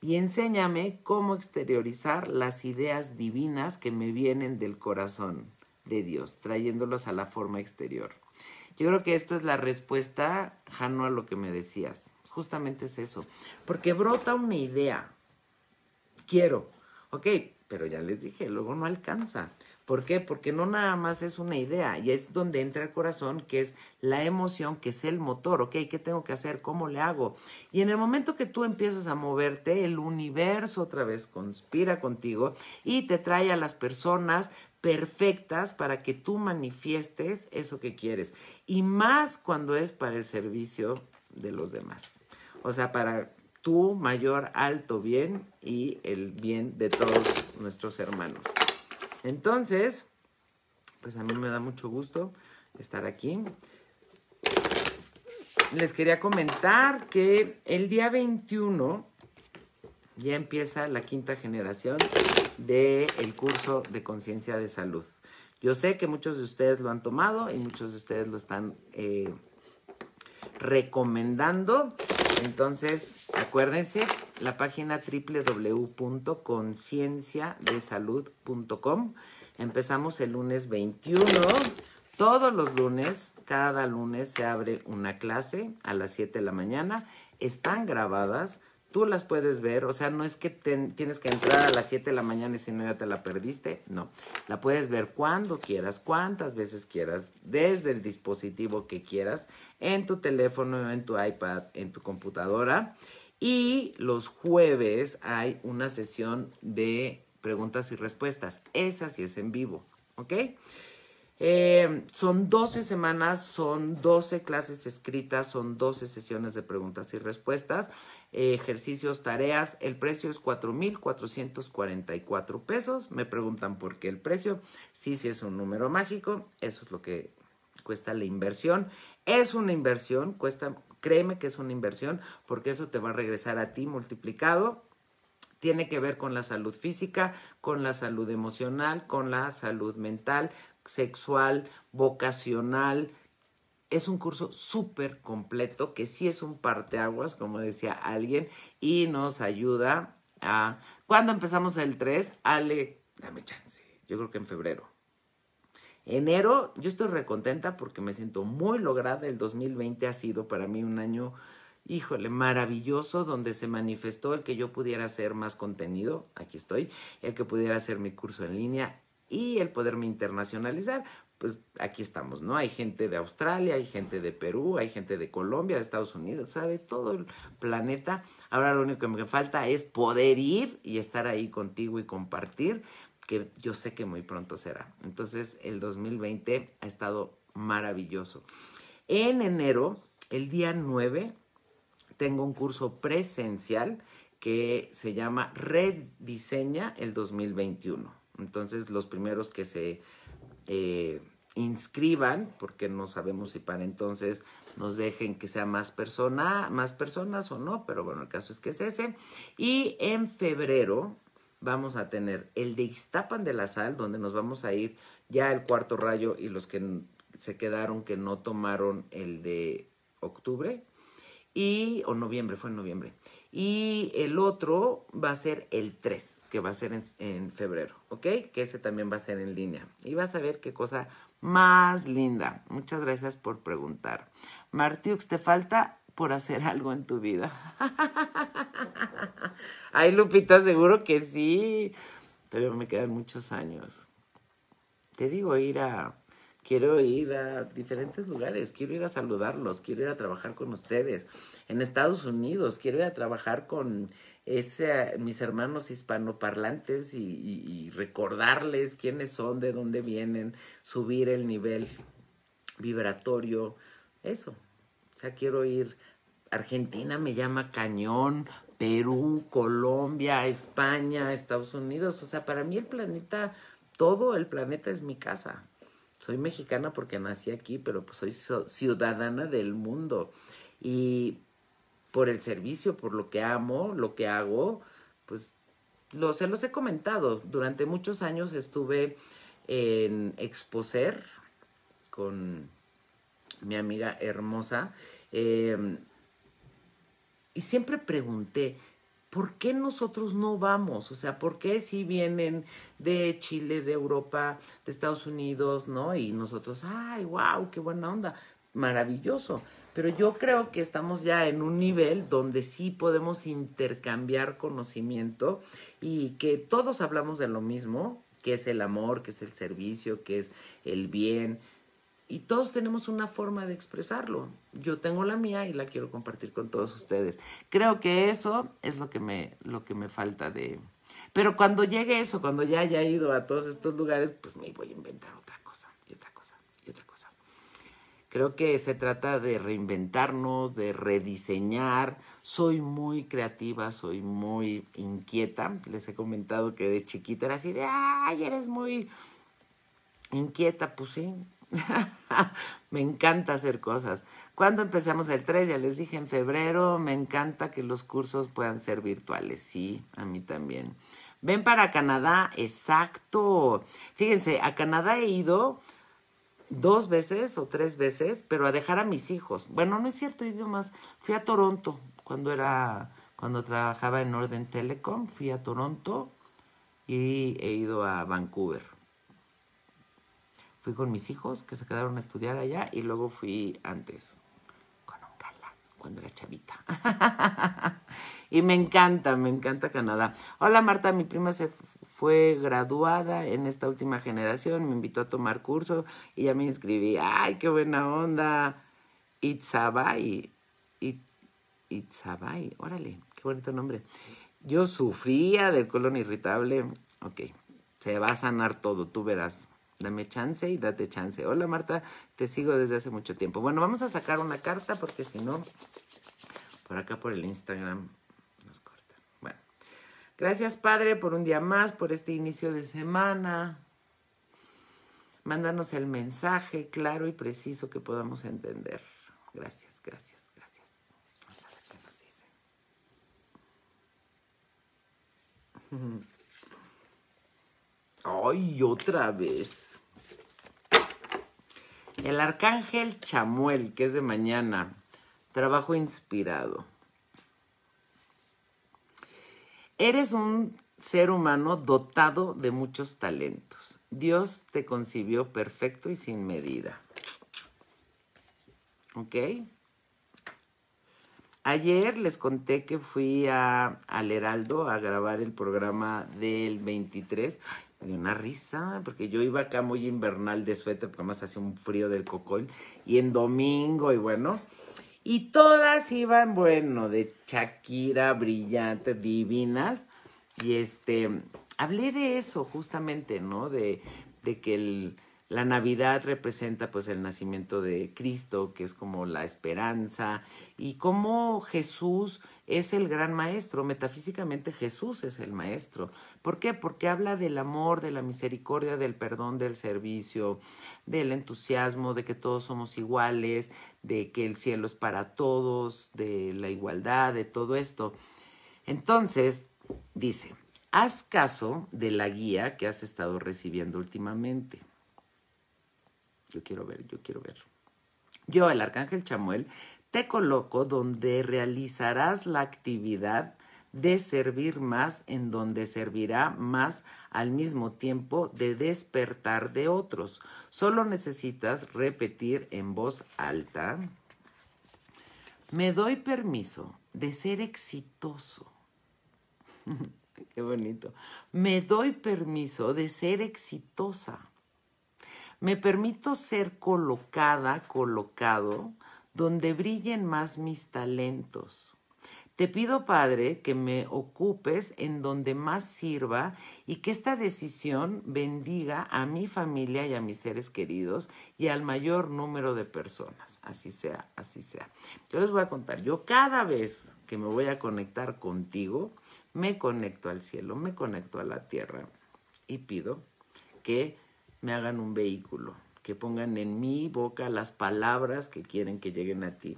Y enséñame cómo exteriorizar las ideas divinas que me vienen del corazón de Dios, trayéndolos a la forma exterior. Yo creo que esta es la respuesta, Jano, a lo que me decías. Justamente es eso. Porque brota una idea, quiero. Ok, pero ya les dije, luego no alcanza. ¿Por qué? Porque no nada más es una idea y es donde entra el corazón, que es la emoción, que es el motor, ¿ok? ¿Qué tengo que hacer? ¿Cómo le hago? Y en el momento que tú empiezas a moverte, el universo otra vez conspira contigo y te trae a las personas perfectas para que tú manifiestes eso que quieres. Y más cuando es para el servicio de los demás. O sea, para tu mayor alto bien y el bien de todos nuestros hermanos. Entonces, pues a mí me da mucho gusto estar aquí. Les quería comentar que el día 21 ya empieza la quinta generación del el curso de conciencia de salud. Yo sé que muchos de ustedes lo han tomado y muchos de ustedes lo están eh, recomendando. Entonces, acuérdense, la página www.concienciadesalud.com. Empezamos el lunes 21. Todos los lunes, cada lunes se abre una clase a las 7 de la mañana. Están grabadas Tú las puedes ver, o sea, no es que tienes que entrar a las 7 de la mañana y si no ya te la perdiste, no. La puedes ver cuando quieras, cuántas veces quieras, desde el dispositivo que quieras, en tu teléfono, en tu iPad, en tu computadora. Y los jueves hay una sesión de preguntas y respuestas. Esa sí es en vivo, ¿ok? Eh, son 12 semanas, son 12 clases escritas, son 12 sesiones de preguntas y respuestas, eh, ejercicios, tareas. El precio es 4.444 pesos. Me preguntan por qué el precio. Sí, sí es un número mágico. Eso es lo que cuesta la inversión. Es una inversión, cuesta, créeme que es una inversión, porque eso te va a regresar a ti multiplicado. Tiene que ver con la salud física, con la salud emocional, con la salud mental, sexual, vocacional. Es un curso súper completo que sí es un parteaguas, como decía alguien, y nos ayuda a... cuando empezamos el 3? Ale, dame chance. Yo creo que en febrero. Enero, yo estoy recontenta porque me siento muy lograda. El 2020 ha sido para mí un año, híjole, maravilloso, donde se manifestó el que yo pudiera hacer más contenido. Aquí estoy. El que pudiera hacer mi curso en línea y el poderme internacionalizar. Pues aquí estamos, ¿no? Hay gente de Australia, hay gente de Perú, hay gente de Colombia, de Estados Unidos, o sea, de todo el planeta. Ahora lo único que me falta es poder ir y estar ahí contigo y compartir, que yo sé que muy pronto será. Entonces, el 2020 ha estado maravilloso. En enero, el día 9, tengo un curso presencial que se llama Rediseña el 2021. Entonces los primeros que se eh, inscriban, porque no sabemos si para entonces nos dejen que sea más persona, más personas o no, pero bueno, el caso es que es ese. Y en febrero vamos a tener el de Ixtapan de la Sal, donde nos vamos a ir ya el cuarto rayo y los que se quedaron que no tomaron el de octubre y o noviembre, fue en noviembre. Y el otro va a ser el 3, que va a ser en, en, febrero, ¿ok? Que ese también va a ser en línea. Y vas a ver qué cosa más linda. Muchas gracias por preguntar. Martiux, ¿te falta por hacer algo en tu vida? <laughs> Ay, Lupita, seguro que sí. Todavía me quedan muchos años. Te digo, ir a quiero ir a diferentes lugares, quiero ir a saludarlos, quiero ir a trabajar con ustedes. En Estados Unidos, quiero ir a trabajar con ese, mis hermanos hispanoparlantes y, y recordarles quiénes son, de dónde vienen, subir el nivel vibratorio, eso. O sea, quiero ir. Argentina me llama cañón, Perú, Colombia, España, Estados Unidos. O sea, para mí el planeta, todo el planeta es mi casa soy mexicana porque nací aquí, pero pues soy ciudadana del mundo. Y por el servicio, por lo que amo, lo que hago, pues lo, se los he comentado. Durante muchos años estuve en Exposer con mi amiga hermosa em, y siempre pregunté, ¿por qué nosotros no vamos? O sea, ¿por qué si vienen de Chile, de Europa, de Estados Unidos, ¿no? Y nosotros, ay, wow, qué buena onda, maravilloso. Pero yo creo que estamos ya en un nivel donde sí podemos intercambiar conocimiento y que todos hablamos de lo mismo, que es el amor, que es el servicio, que es el bien, y todos tenemos una forma de expresarlo. Yo tengo la mía y la quiero compartir con todos ustedes. Creo que eso es lo que me, lo que me falta de... Pero cuando llegue eso, cuando ya haya ido a todos estos lugares, pues me voy a inventar otra cosa y otra cosa y otra cosa. Creo que se trata de reinventarnos, de rediseñar. Soy muy creativa, soy muy inquieta. Les he comentado que de chiquita era así de, ay, eres muy inquieta, pues sí <laughs> me encanta hacer cosas. Cuando empezamos el 3, ya les dije en febrero, me encanta que los cursos puedan ser virtuales. Sí, a mí también. Ven para Canadá, exacto. Fíjense, a Canadá he ido dos veces o tres veces, pero a dejar a mis hijos. Bueno, no es cierto, más. Fui a Toronto cuando era, cuando trabajaba en Orden Telecom, fui a Toronto y he ido a Vancouver. Fui con mis hijos que se quedaron a estudiar allá y luego fui antes con un galán cuando era chavita. <laughs> y me encanta, me encanta Canadá. Hola Marta, mi prima se fue graduada en esta última generación, me invitó a tomar curso y ya me inscribí. ¡Ay, qué buena onda! Itzabay, Itzabay, órale, qué bonito nombre. Yo sufría del colon irritable. Ok, se va a sanar todo, tú verás. Dame chance y date chance. Hola Marta, te sigo desde hace mucho tiempo. Bueno, vamos a sacar una carta porque si no, por acá por el Instagram nos cortan. Bueno, gracias Padre por un día más, por este inicio de semana. Mándanos el mensaje claro y preciso que podamos entender. Gracias, gracias, gracias. Ay, otra vez. El arcángel Chamuel, que es de mañana. Trabajo inspirado. Eres un ser humano dotado de muchos talentos. Dios te concibió perfecto y sin medida. ¿Ok? Ayer les conté que fui al Heraldo a grabar el programa del 23 de una risa, porque yo iba acá muy invernal de suéter, porque más hacía un frío del cocón, y en domingo, y bueno. Y todas iban, bueno, de Shakira, brillante, divinas. Y este, hablé de eso justamente, ¿no? De, de que la Navidad representa pues el nacimiento de Cristo, que es como la esperanza, y cómo Jesús es el gran maestro, metafísicamente Jesús es el maestro. ¿Por qué? Porque habla del amor, de la misericordia, del perdón, del servicio, del entusiasmo, de que todos somos iguales, de que el cielo es para todos, de la igualdad, de todo esto. Entonces, dice, haz caso de la guía que has estado recibiendo últimamente. Yo quiero ver, yo quiero ver. Yo, el arcángel Chamuel, te coloco donde realizarás la actividad de servir más, en donde servirá más al mismo tiempo de despertar de otros. Solo necesitas repetir en voz alta, me doy permiso de ser exitoso. <laughs> Qué bonito. Me doy permiso de ser exitosa. Me permito ser colocada, colocado donde brillen más mis talentos. Te pido, Padre, que me ocupes en donde más sirva y que esta decisión bendiga a mi familia y a mis seres queridos y al mayor número de personas. Así sea, así sea. Yo les voy a contar, yo cada vez que me voy a conectar contigo, me conecto al cielo, me conecto a la tierra y pido que me hagan un vehículo que pongan en mi boca las palabras que quieren que lleguen a ti.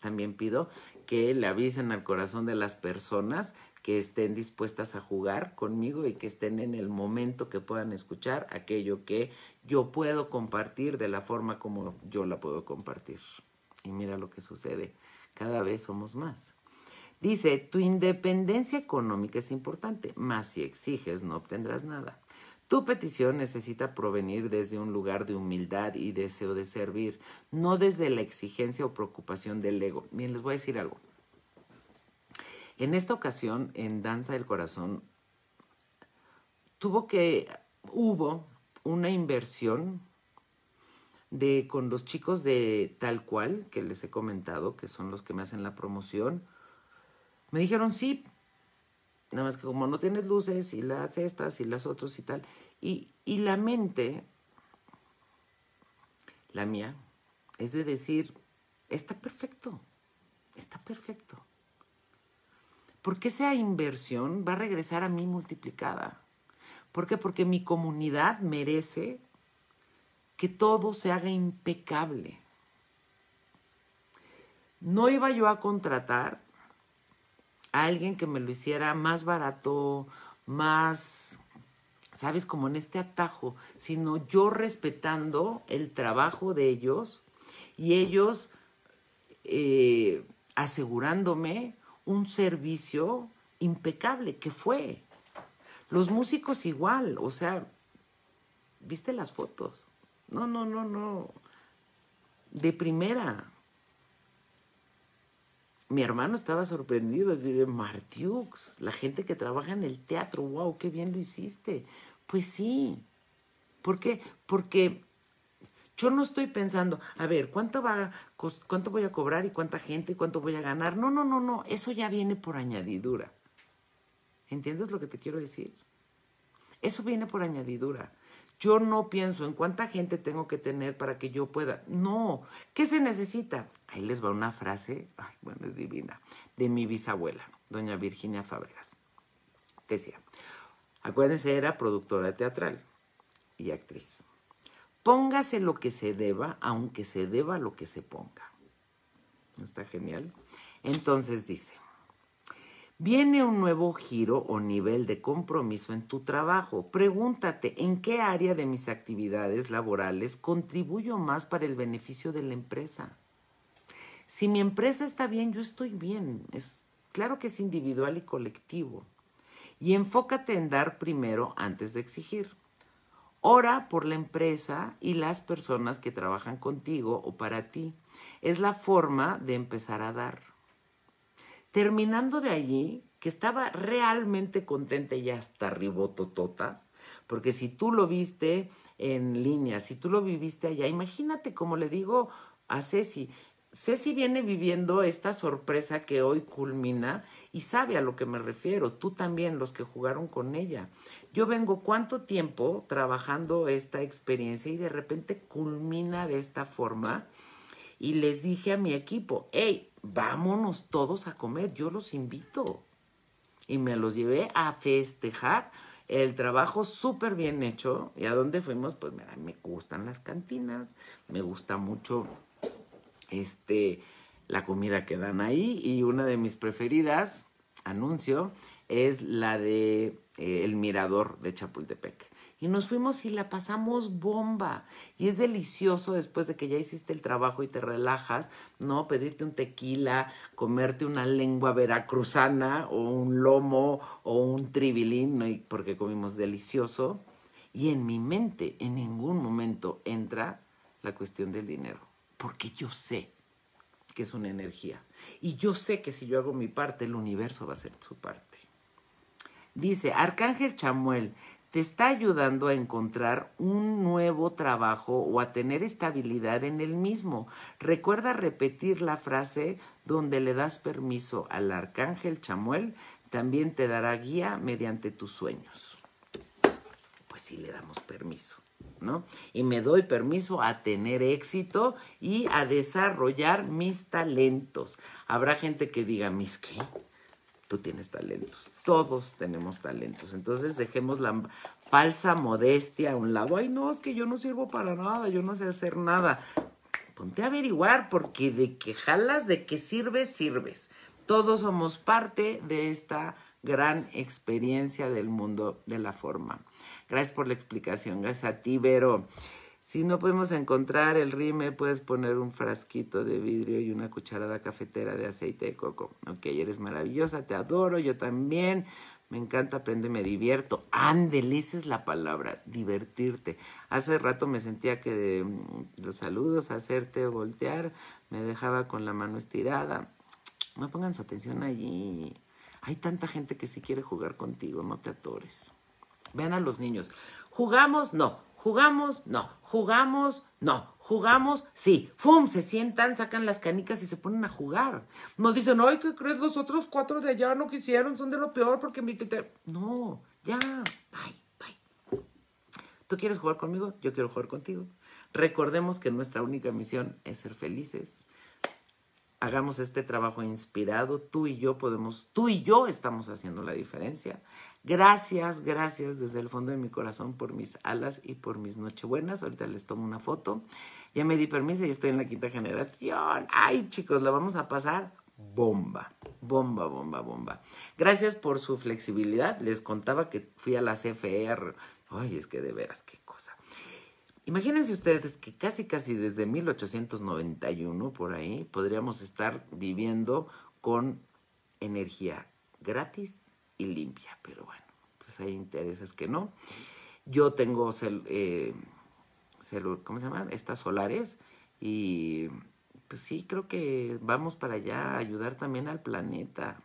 También pido que le avisen al corazón de las personas que estén dispuestas a jugar conmigo y que estén en el momento que puedan escuchar aquello que yo puedo compartir de la forma como yo la puedo compartir. Y mira lo que sucede, cada vez somos más. Dice, tu independencia económica es importante, más si exiges no obtendrás nada. Tu petición necesita provenir desde un lugar de humildad y deseo de servir, no desde la exigencia o preocupación del ego. Bien, les voy a decir algo. En esta ocasión, en Danza del Corazón, tuvo que, hubo una inversión de con los chicos de tal cual, que les he comentado, que son los que me hacen la promoción, me dijeron, sí, Nada más que como no tienes luces y las estas y las otras y tal. Y, la mente, la mía, es de decir, está perfecto, está perfecto. Porque esa inversión va a regresar a mí multiplicada. ¿Por qué? Porque mi comunidad merece que todo se haga impecable. No iba yo a contratar a alguien que me lo hiciera más barato, más, ¿sabes? Como en este atajo, sino yo respetando el trabajo de ellos y ellos eh, asegurándome un servicio impecable que fue. Los músicos igual, o sea, viste las fotos. No, no, no, no. De primera mi hermano estaba sorprendido, así de Martiux, la gente que trabaja en el teatro, wow, qué bien lo hiciste. Pues sí. ¿Por qué? Porque yo no estoy pensando, a ver, ¿cuánto, va ¿cuánto voy a cobrar y cuánta gente y cuánto voy a ganar? No, no, no, no, eso ya viene por añadidura. ¿Entiendes lo que te quiero decir? Eso viene por añadidura. Yo no pienso en cuánta gente tengo que tener para que yo pueda. No, ¿qué se necesita? Ahí les va una frase, bueno, es divina, de mi bisabuela, doña Virginia Fábregas. Decía, acuérdense, era productora teatral y actriz. Póngase lo que se deba, aunque se deba lo que se ponga. ¿No está genial? Entonces dice, Viene un nuevo giro o nivel de compromiso en tu trabajo. Pregúntate, ¿en qué área de mis actividades laborales contribuyo más para el beneficio de la empresa? Si mi empresa está bien, yo estoy bien. Es claro que es individual y colectivo. Y enfócate en dar primero antes de exigir. Ora por la empresa y las personas que trabajan contigo o para ti. Es la forma de empezar a dar. Terminando de allí, que estaba realmente contenta y hasta ribototota, porque si tú lo viste en línea, si tú lo viviste allá, imagínate como le digo a Ceci, Ceci viene viviendo esta sorpresa que hoy culmina y sabe a lo que me refiero, tú también, los que jugaron con ella. Yo vengo cuánto tiempo trabajando esta experiencia y de repente culmina de esta forma y les dije a mi equipo, hey, vámonos todos a comer, yo los invito. Y me los llevé a festejar el trabajo súper bien hecho. ¿Y a dónde fuimos? Pues mira, me gustan las cantinas, me gusta mucho este, la comida que dan ahí. Y una de mis preferidas, anuncio, es la de eh, El Mirador de Chapultepec y nos fuimos y la pasamos bomba. Y es delicioso después de que ya hiciste el trabajo y te relajas, ¿no? Pedirte un tequila, comerte una lengua veracruzana o un lomo o un tribilín, porque comimos delicioso. Y en mi mente en ningún momento entra la cuestión del dinero, porque yo sé que es una energía. Y yo sé que si yo hago mi parte, el universo va a hacer su parte. Dice Arcángel Chamuel, te está ayudando a encontrar un nuevo trabajo o a tener estabilidad en el mismo. Recuerda repetir la frase donde le das permiso al arcángel Chamuel, también te dará guía mediante tus sueños. Pues sí le damos permiso. ¿No? Y me doy permiso a tener éxito y a desarrollar mis talentos. Habrá gente que diga, ¿mis qué? Tú tienes talentos, todos tenemos talentos. Entonces dejemos la falsa modestia a un lado. Ay, no, es que yo no sirvo para nada, yo no sé hacer nada. Ponte a averiguar, porque de qué jalas, de que sirves, sirves. Todos somos parte de esta gran experiencia del mundo de la forma. Gracias por la explicación, gracias a ti, Vero. Si no podemos encontrar el rime, puedes poner un frasquito de vidrio y una cucharada cafetera de aceite de coco. Ok, eres maravillosa, te adoro, yo también. Me encanta, aprender, y me divierto. Ándele, esa la palabra, divertirte. Hace rato me sentía que de mm, los saludos, hacerte voltear, me dejaba con la mano estirada. No pongan su atención allí. Hay tanta gente que sí quiere jugar contigo, no te atores. Vean a los niños. ¿Jugamos? No jugamos, no, jugamos, no, jugamos, sí. ¡Fum! Se sientan, sacan las canicas y se ponen a jugar. Nos dicen, ay, ¿qué crees? Los otros cuatro de allá no quisieron, son de lo peor porque mi tete... No, ya, bye, bye. ¿Tú quieres jugar conmigo? Yo quiero jugar contigo. Recordemos que nuestra única misión es ser felices hagamos este trabajo inspirado, tú y yo podemos, tú y yo estamos haciendo la diferencia. Gracias, gracias desde el fondo de mi corazón por mis alas y por mis nochebuenas. Ahorita les tomo una foto. Ya me di permiso y estoy en la quinta generación. Ay, chicos, la vamos a pasar bomba, bomba, bomba, bomba. Gracias por su flexibilidad. Les contaba que fui a la CFR. Ay, es que de veras, qué cosa. Imagínense ustedes que casi casi desde 1891 por ahí podríamos estar viviendo con energía gratis y limpia, pero bueno, pues hay intereses que no. Yo tengo cel, eh, ¿cómo se llama? Estas solares y pues sí, creo que vamos para allá a ayudar también al planeta.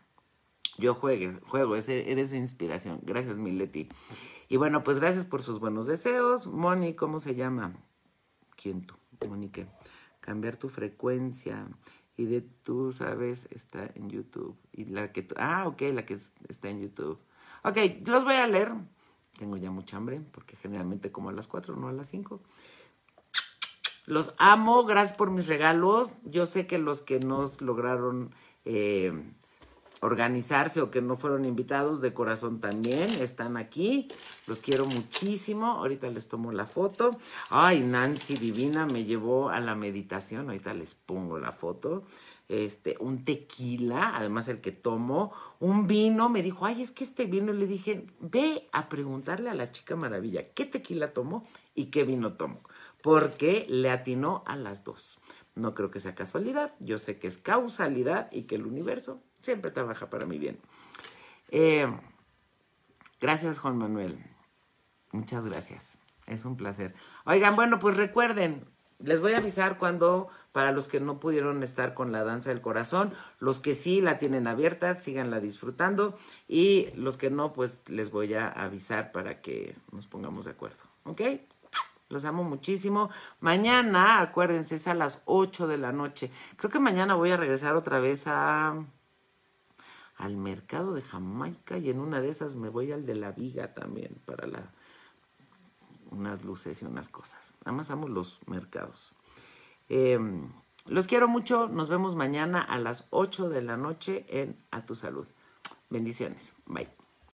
Yo juego, juego, eres inspiración. Gracias, Mileti. Y bueno, pues gracias por sus buenos deseos. Moni, ¿cómo se llama? ¿Quién tú? Monique. Cambiar tu frecuencia. Y de tú, sabes, está en YouTube. Y la que tú, ah, ok, la que está en YouTube. Ok, los voy a leer. Tengo ya mucha hambre, porque generalmente como a las 4, no a las 5. Los amo, gracias por mis regalos. Yo sé que los que nos lograron eh, organizarse o que no fueron invitados, de corazón también están aquí. Los quiero muchísimo. Ahorita les tomo la foto. Ay, Nancy Divina me llevó a la meditación. Ahorita les pongo la foto. Este, un tequila, además el que tomo, un vino, me dijo, ay, es que este vino, le dije, ve a preguntarle a la chica maravilla qué tequila tomó y qué vino tomó, porque le atinó a las dos. No creo que sea casualidad, yo sé que es causalidad y que el universo Siempre trabaja para mi bien. Eh, gracias, Juan Manuel. Muchas gracias. Es un placer. Oigan, bueno, pues recuerden, les voy a avisar cuando, para los que no pudieron estar con la danza del corazón, los que sí la tienen abierta, síganla disfrutando y los que no, pues les voy a avisar para que nos pongamos de acuerdo. ¿Ok? Los amo muchísimo. Mañana, acuérdense, es a las 8 de la noche. Creo que mañana voy a regresar otra vez a al mercado de Jamaica y en una de esas me voy al de la viga también para la, unas luces y unas cosas. Además amo los mercados. Em, los quiero mucho. Nos vemos mañana a las 8 de la noche en A Tu Salud. Bendiciones. Bye.